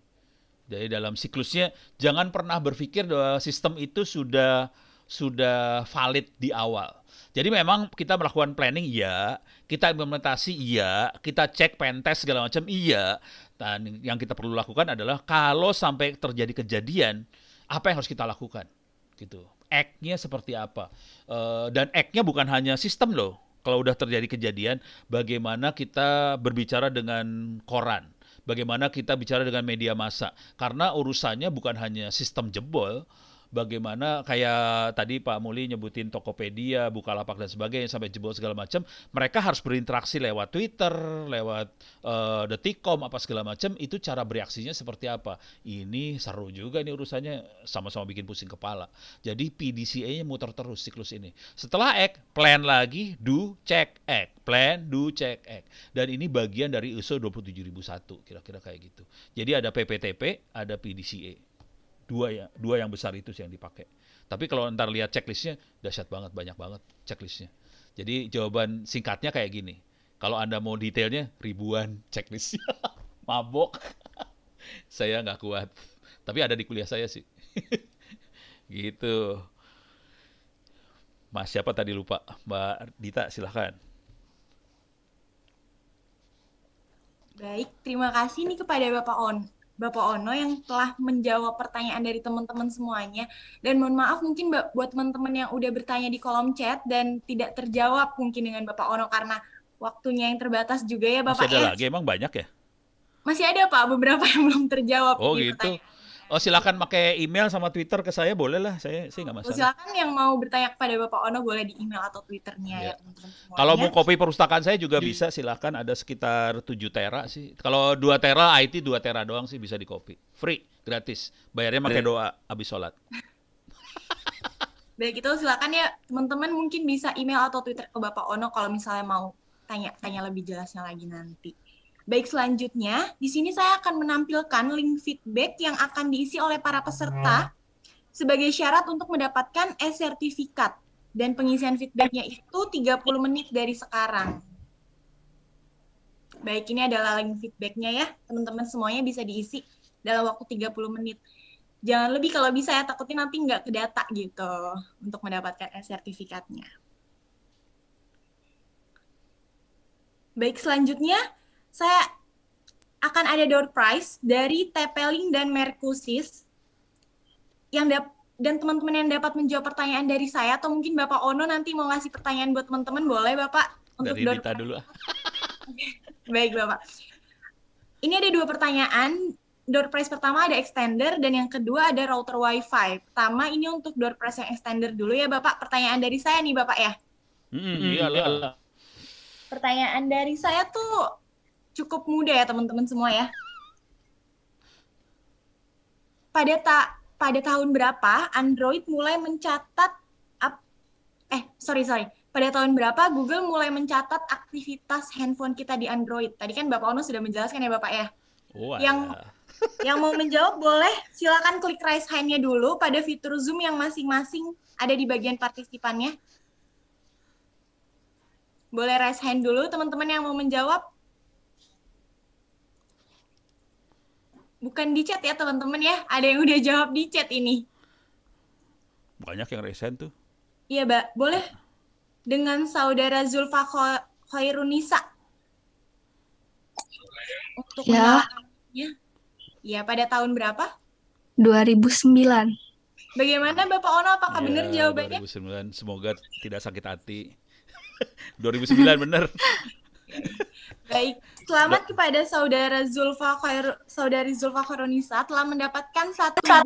jadi dalam siklusnya jangan pernah berpikir bahwa sistem itu sudah sudah valid di awal. Jadi memang kita melakukan planning iya, kita implementasi iya, kita cek pentest segala macam iya. Dan yang kita perlu lakukan adalah kalau sampai terjadi kejadian, apa yang harus kita lakukan? Gitu act-nya seperti apa. Uh, dan act-nya bukan hanya sistem loh. Kalau udah terjadi kejadian, bagaimana kita berbicara dengan koran, bagaimana kita bicara dengan media massa. Karena urusannya bukan hanya sistem jebol, bagaimana kayak tadi Pak Muli nyebutin Tokopedia, Bukalapak dan sebagainya sampai jebol segala macam, mereka harus berinteraksi lewat Twitter, lewat uh, Detikom apa segala macam, itu cara bereaksinya seperti apa. Ini seru juga ini urusannya sama-sama bikin pusing kepala. Jadi PDCA-nya muter terus siklus ini. Setelah act, plan lagi, do, check, act. Plan, do, check, act. Dan ini bagian dari ISO 27001 kira-kira kayak gitu. Jadi ada PPTP, ada PDCA dua ya dua yang besar itu sih yang dipakai tapi kalau ntar lihat checklistnya dahsyat banget banyak banget checklistnya jadi jawaban singkatnya kayak gini kalau anda mau detailnya ribuan checklist [LAUGHS] mabok [LAUGHS] saya nggak kuat tapi ada di kuliah saya sih [LAUGHS] gitu mas siapa tadi lupa mbak Dita silahkan Baik, terima kasih nih kepada Bapak On. Bapak Ono yang telah menjawab pertanyaan dari teman-teman semuanya. Dan mohon maaf mungkin buat teman-teman yang udah bertanya di kolom chat dan tidak terjawab mungkin dengan Bapak Ono karena waktunya yang terbatas juga ya Bapak. Masih ada ya. lagi emang banyak ya? Masih ada Pak beberapa yang belum terjawab. Oh gitu. Pertanyaan. Oh silakan pakai email sama Twitter ke saya boleh lah saya sih nggak masalah. Oh, silakan yang mau bertanya kepada Bapak Ono boleh di email atau Twitternya yeah. ya iya. teman-teman Kalau iya. mau kopi perpustakaan saya juga iya. bisa silakan ada sekitar 7 tera sih. Kalau 2 tera IT 2 tera doang sih bisa di kopi. Free, gratis. Bayarnya pakai doa abis sholat. [LAUGHS] Baik itu silakan ya teman-teman mungkin bisa email atau Twitter ke Bapak Ono kalau misalnya mau tanya-tanya lebih jelasnya lagi nanti. Baik selanjutnya, di sini saya akan menampilkan link feedback yang akan diisi oleh para peserta ah. sebagai syarat untuk mendapatkan e-sertifikat dan pengisian feedbacknya itu 30 menit dari sekarang. Baik, ini adalah link feedbacknya ya. Teman-teman semuanya bisa diisi dalam waktu 30 menit. Jangan lebih kalau bisa ya, takutnya nanti nggak data gitu untuk mendapatkan e-sertifikatnya. Baik, selanjutnya saya akan ada door prize dari tp dan Merkusis yang dap dan teman-teman yang dapat menjawab pertanyaan dari saya atau mungkin Bapak Ono nanti mau ngasih pertanyaan buat teman-teman boleh Bapak untuk dari door prize. dulu. [LAUGHS] Baik Bapak. Ini ada dua pertanyaan. Door prize pertama ada extender dan yang kedua ada router WiFi. Pertama ini untuk door prize yang extender dulu ya Bapak. Pertanyaan dari saya nih Bapak ya. iya iyalah. Pertanyaan dari saya tuh cukup muda ya teman-teman semua ya. Pada tak pada tahun berapa Android mulai mencatat eh sorry sorry pada tahun berapa Google mulai mencatat aktivitas handphone kita di Android? Tadi kan Bapak Ono sudah menjelaskan ya Bapak ya. Wah. Oh, yang yang mau menjawab boleh silakan klik raise hand dulu pada fitur Zoom yang masing-masing ada di bagian partisipannya. Boleh raise hand dulu teman-teman yang mau menjawab. bukan di chat ya teman-teman ya. Ada yang udah jawab di chat ini. Banyak yang resen tuh. Iya, Mbak. Boleh dengan saudara Zulfa Khairunisa. Untuk ya. Ya. pada tahun berapa? 2009. Bagaimana Bapak Ono apakah ya, benar jawabannya? 2009, semoga tidak sakit hati. 2009 [LAUGHS] benar. [LAUGHS] Baik, selamat Duh. kepada saudara Zulfa Khair, saudari Zulfa Khoronisa telah mendapatkan satu buah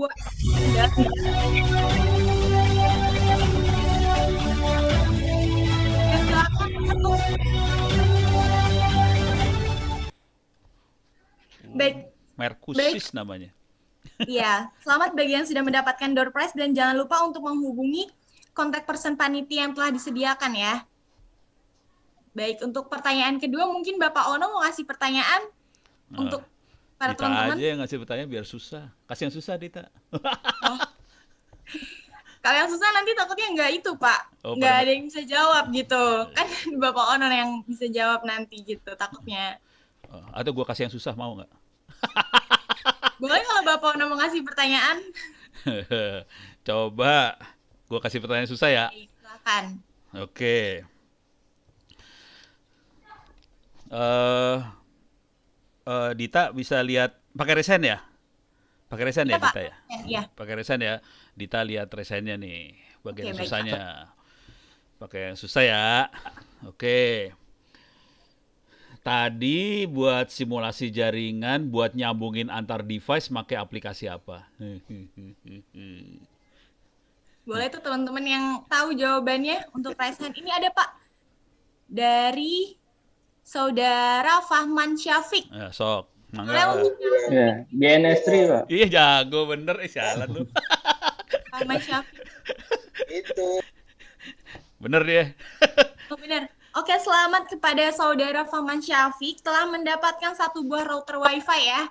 Baik. Merkusis Baik. namanya. Iya, selamat bagi yang sudah mendapatkan door prize dan jangan lupa untuk menghubungi kontak person panitia yang telah disediakan ya. Baik, untuk pertanyaan kedua mungkin Bapak Ono mau kasih pertanyaan nah, untuk para teman-teman. aja yang ngasih pertanyaan biar susah. Kasih yang susah, Dita. oh. Kalau yang susah nanti takutnya nggak itu, Pak. Oh, nggak ada yang bisa jawab gitu. Oh, iya. Kan [LAUGHS] Bapak Ono yang bisa jawab nanti gitu, takutnya. Oh, atau gue kasih yang susah, mau nggak? Boleh kalau Bapak Ono mau kasih pertanyaan? [LAUGHS] Coba. Gue kasih pertanyaan susah ya. Silakan. Oke uh, uh, Dita bisa lihat pakai resen ya? Pakai resen ya, ya Dita ya? Iya, iya. Pakai resen ya. Dita lihat resennya nih. Bagian okay, susahnya. Pakai yang susah ya. Oke. Okay. Tadi buat simulasi jaringan, buat nyambungin antar device, pakai aplikasi apa? Boleh tuh teman-teman yang tahu jawabannya untuk resen ini ada Pak dari Saudara Fahman Syafiq. Ya, sok. Mangga. Ya, bns 3 Pak. Iya, jago bener eh sialan lu. Fahman Syafiq. Itu. Bener dia. Oh, bener. Oke, selamat kepada saudara Fahman Syafiq telah mendapatkan satu buah router WiFi ya.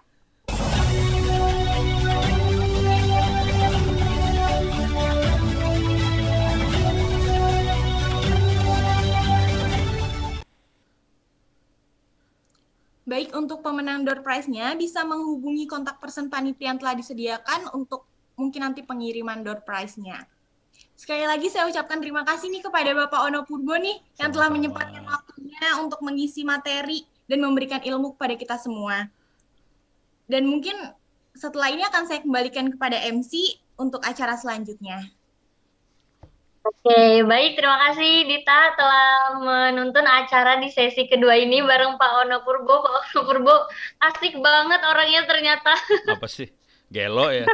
Baik untuk pemenang door prize-nya bisa menghubungi kontak person panitia yang telah disediakan untuk mungkin nanti pengiriman door prize-nya. Sekali lagi saya ucapkan terima kasih nih kepada Bapak Ono Purbo nih yang telah menyempatkan waktunya untuk mengisi materi dan memberikan ilmu kepada kita semua. Dan mungkin setelah ini akan saya kembalikan kepada MC untuk acara selanjutnya. Oke, baik. Terima kasih Dita telah menuntun acara di sesi kedua ini bareng Pak Ono Purbo. Pak Ono Purbo asik banget orangnya ternyata. [LAUGHS] Apa sih? Gelo ya?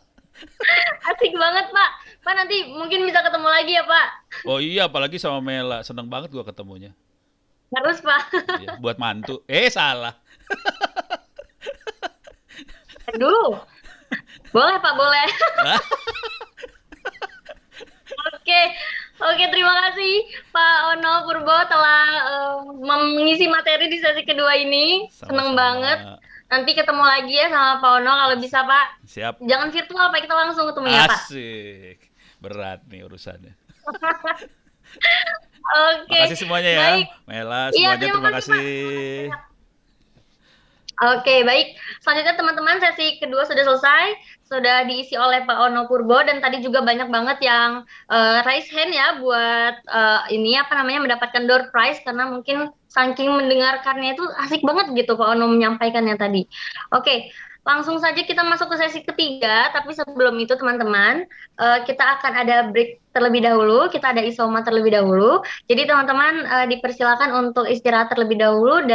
[LAUGHS] asik banget Pak. Pak nanti mungkin bisa ketemu lagi ya Pak. Oh iya, apalagi sama Mela. Seneng banget gua ketemunya. Harus Pak. Iya, buat mantu. Eh salah. Aduh. Boleh Pak, boleh. Oke, oke terima kasih Pak Ono Purbo telah uh, mengisi materi di sesi kedua ini. Sama-sama. Seneng banget. Nanti ketemu lagi ya sama Pak Ono kalau bisa Pak. Siap. Jangan virtual Pak, kita langsung ketemu Asik. ya Pak. Asik, berat nih urusannya. [LAUGHS] oke. Terima kasih semuanya ya, Baik. Mela. Iya, semuanya ya, terima, terima kasih. Pak. Oke, baik. Selanjutnya teman-teman sesi kedua sudah selesai, sudah diisi oleh Pak Ono Purbo dan tadi juga banyak banget yang uh, raise hand ya buat uh, ini apa namanya mendapatkan door prize karena mungkin saking mendengarkannya itu asik banget gitu Pak Ono menyampaikannya tadi. Oke, langsung saja kita masuk ke sesi ketiga, tapi sebelum itu teman-teman uh, kita akan ada break terlebih dahulu, kita ada isoma terlebih dahulu. Jadi teman-teman uh, dipersilakan untuk istirahat terlebih dahulu dan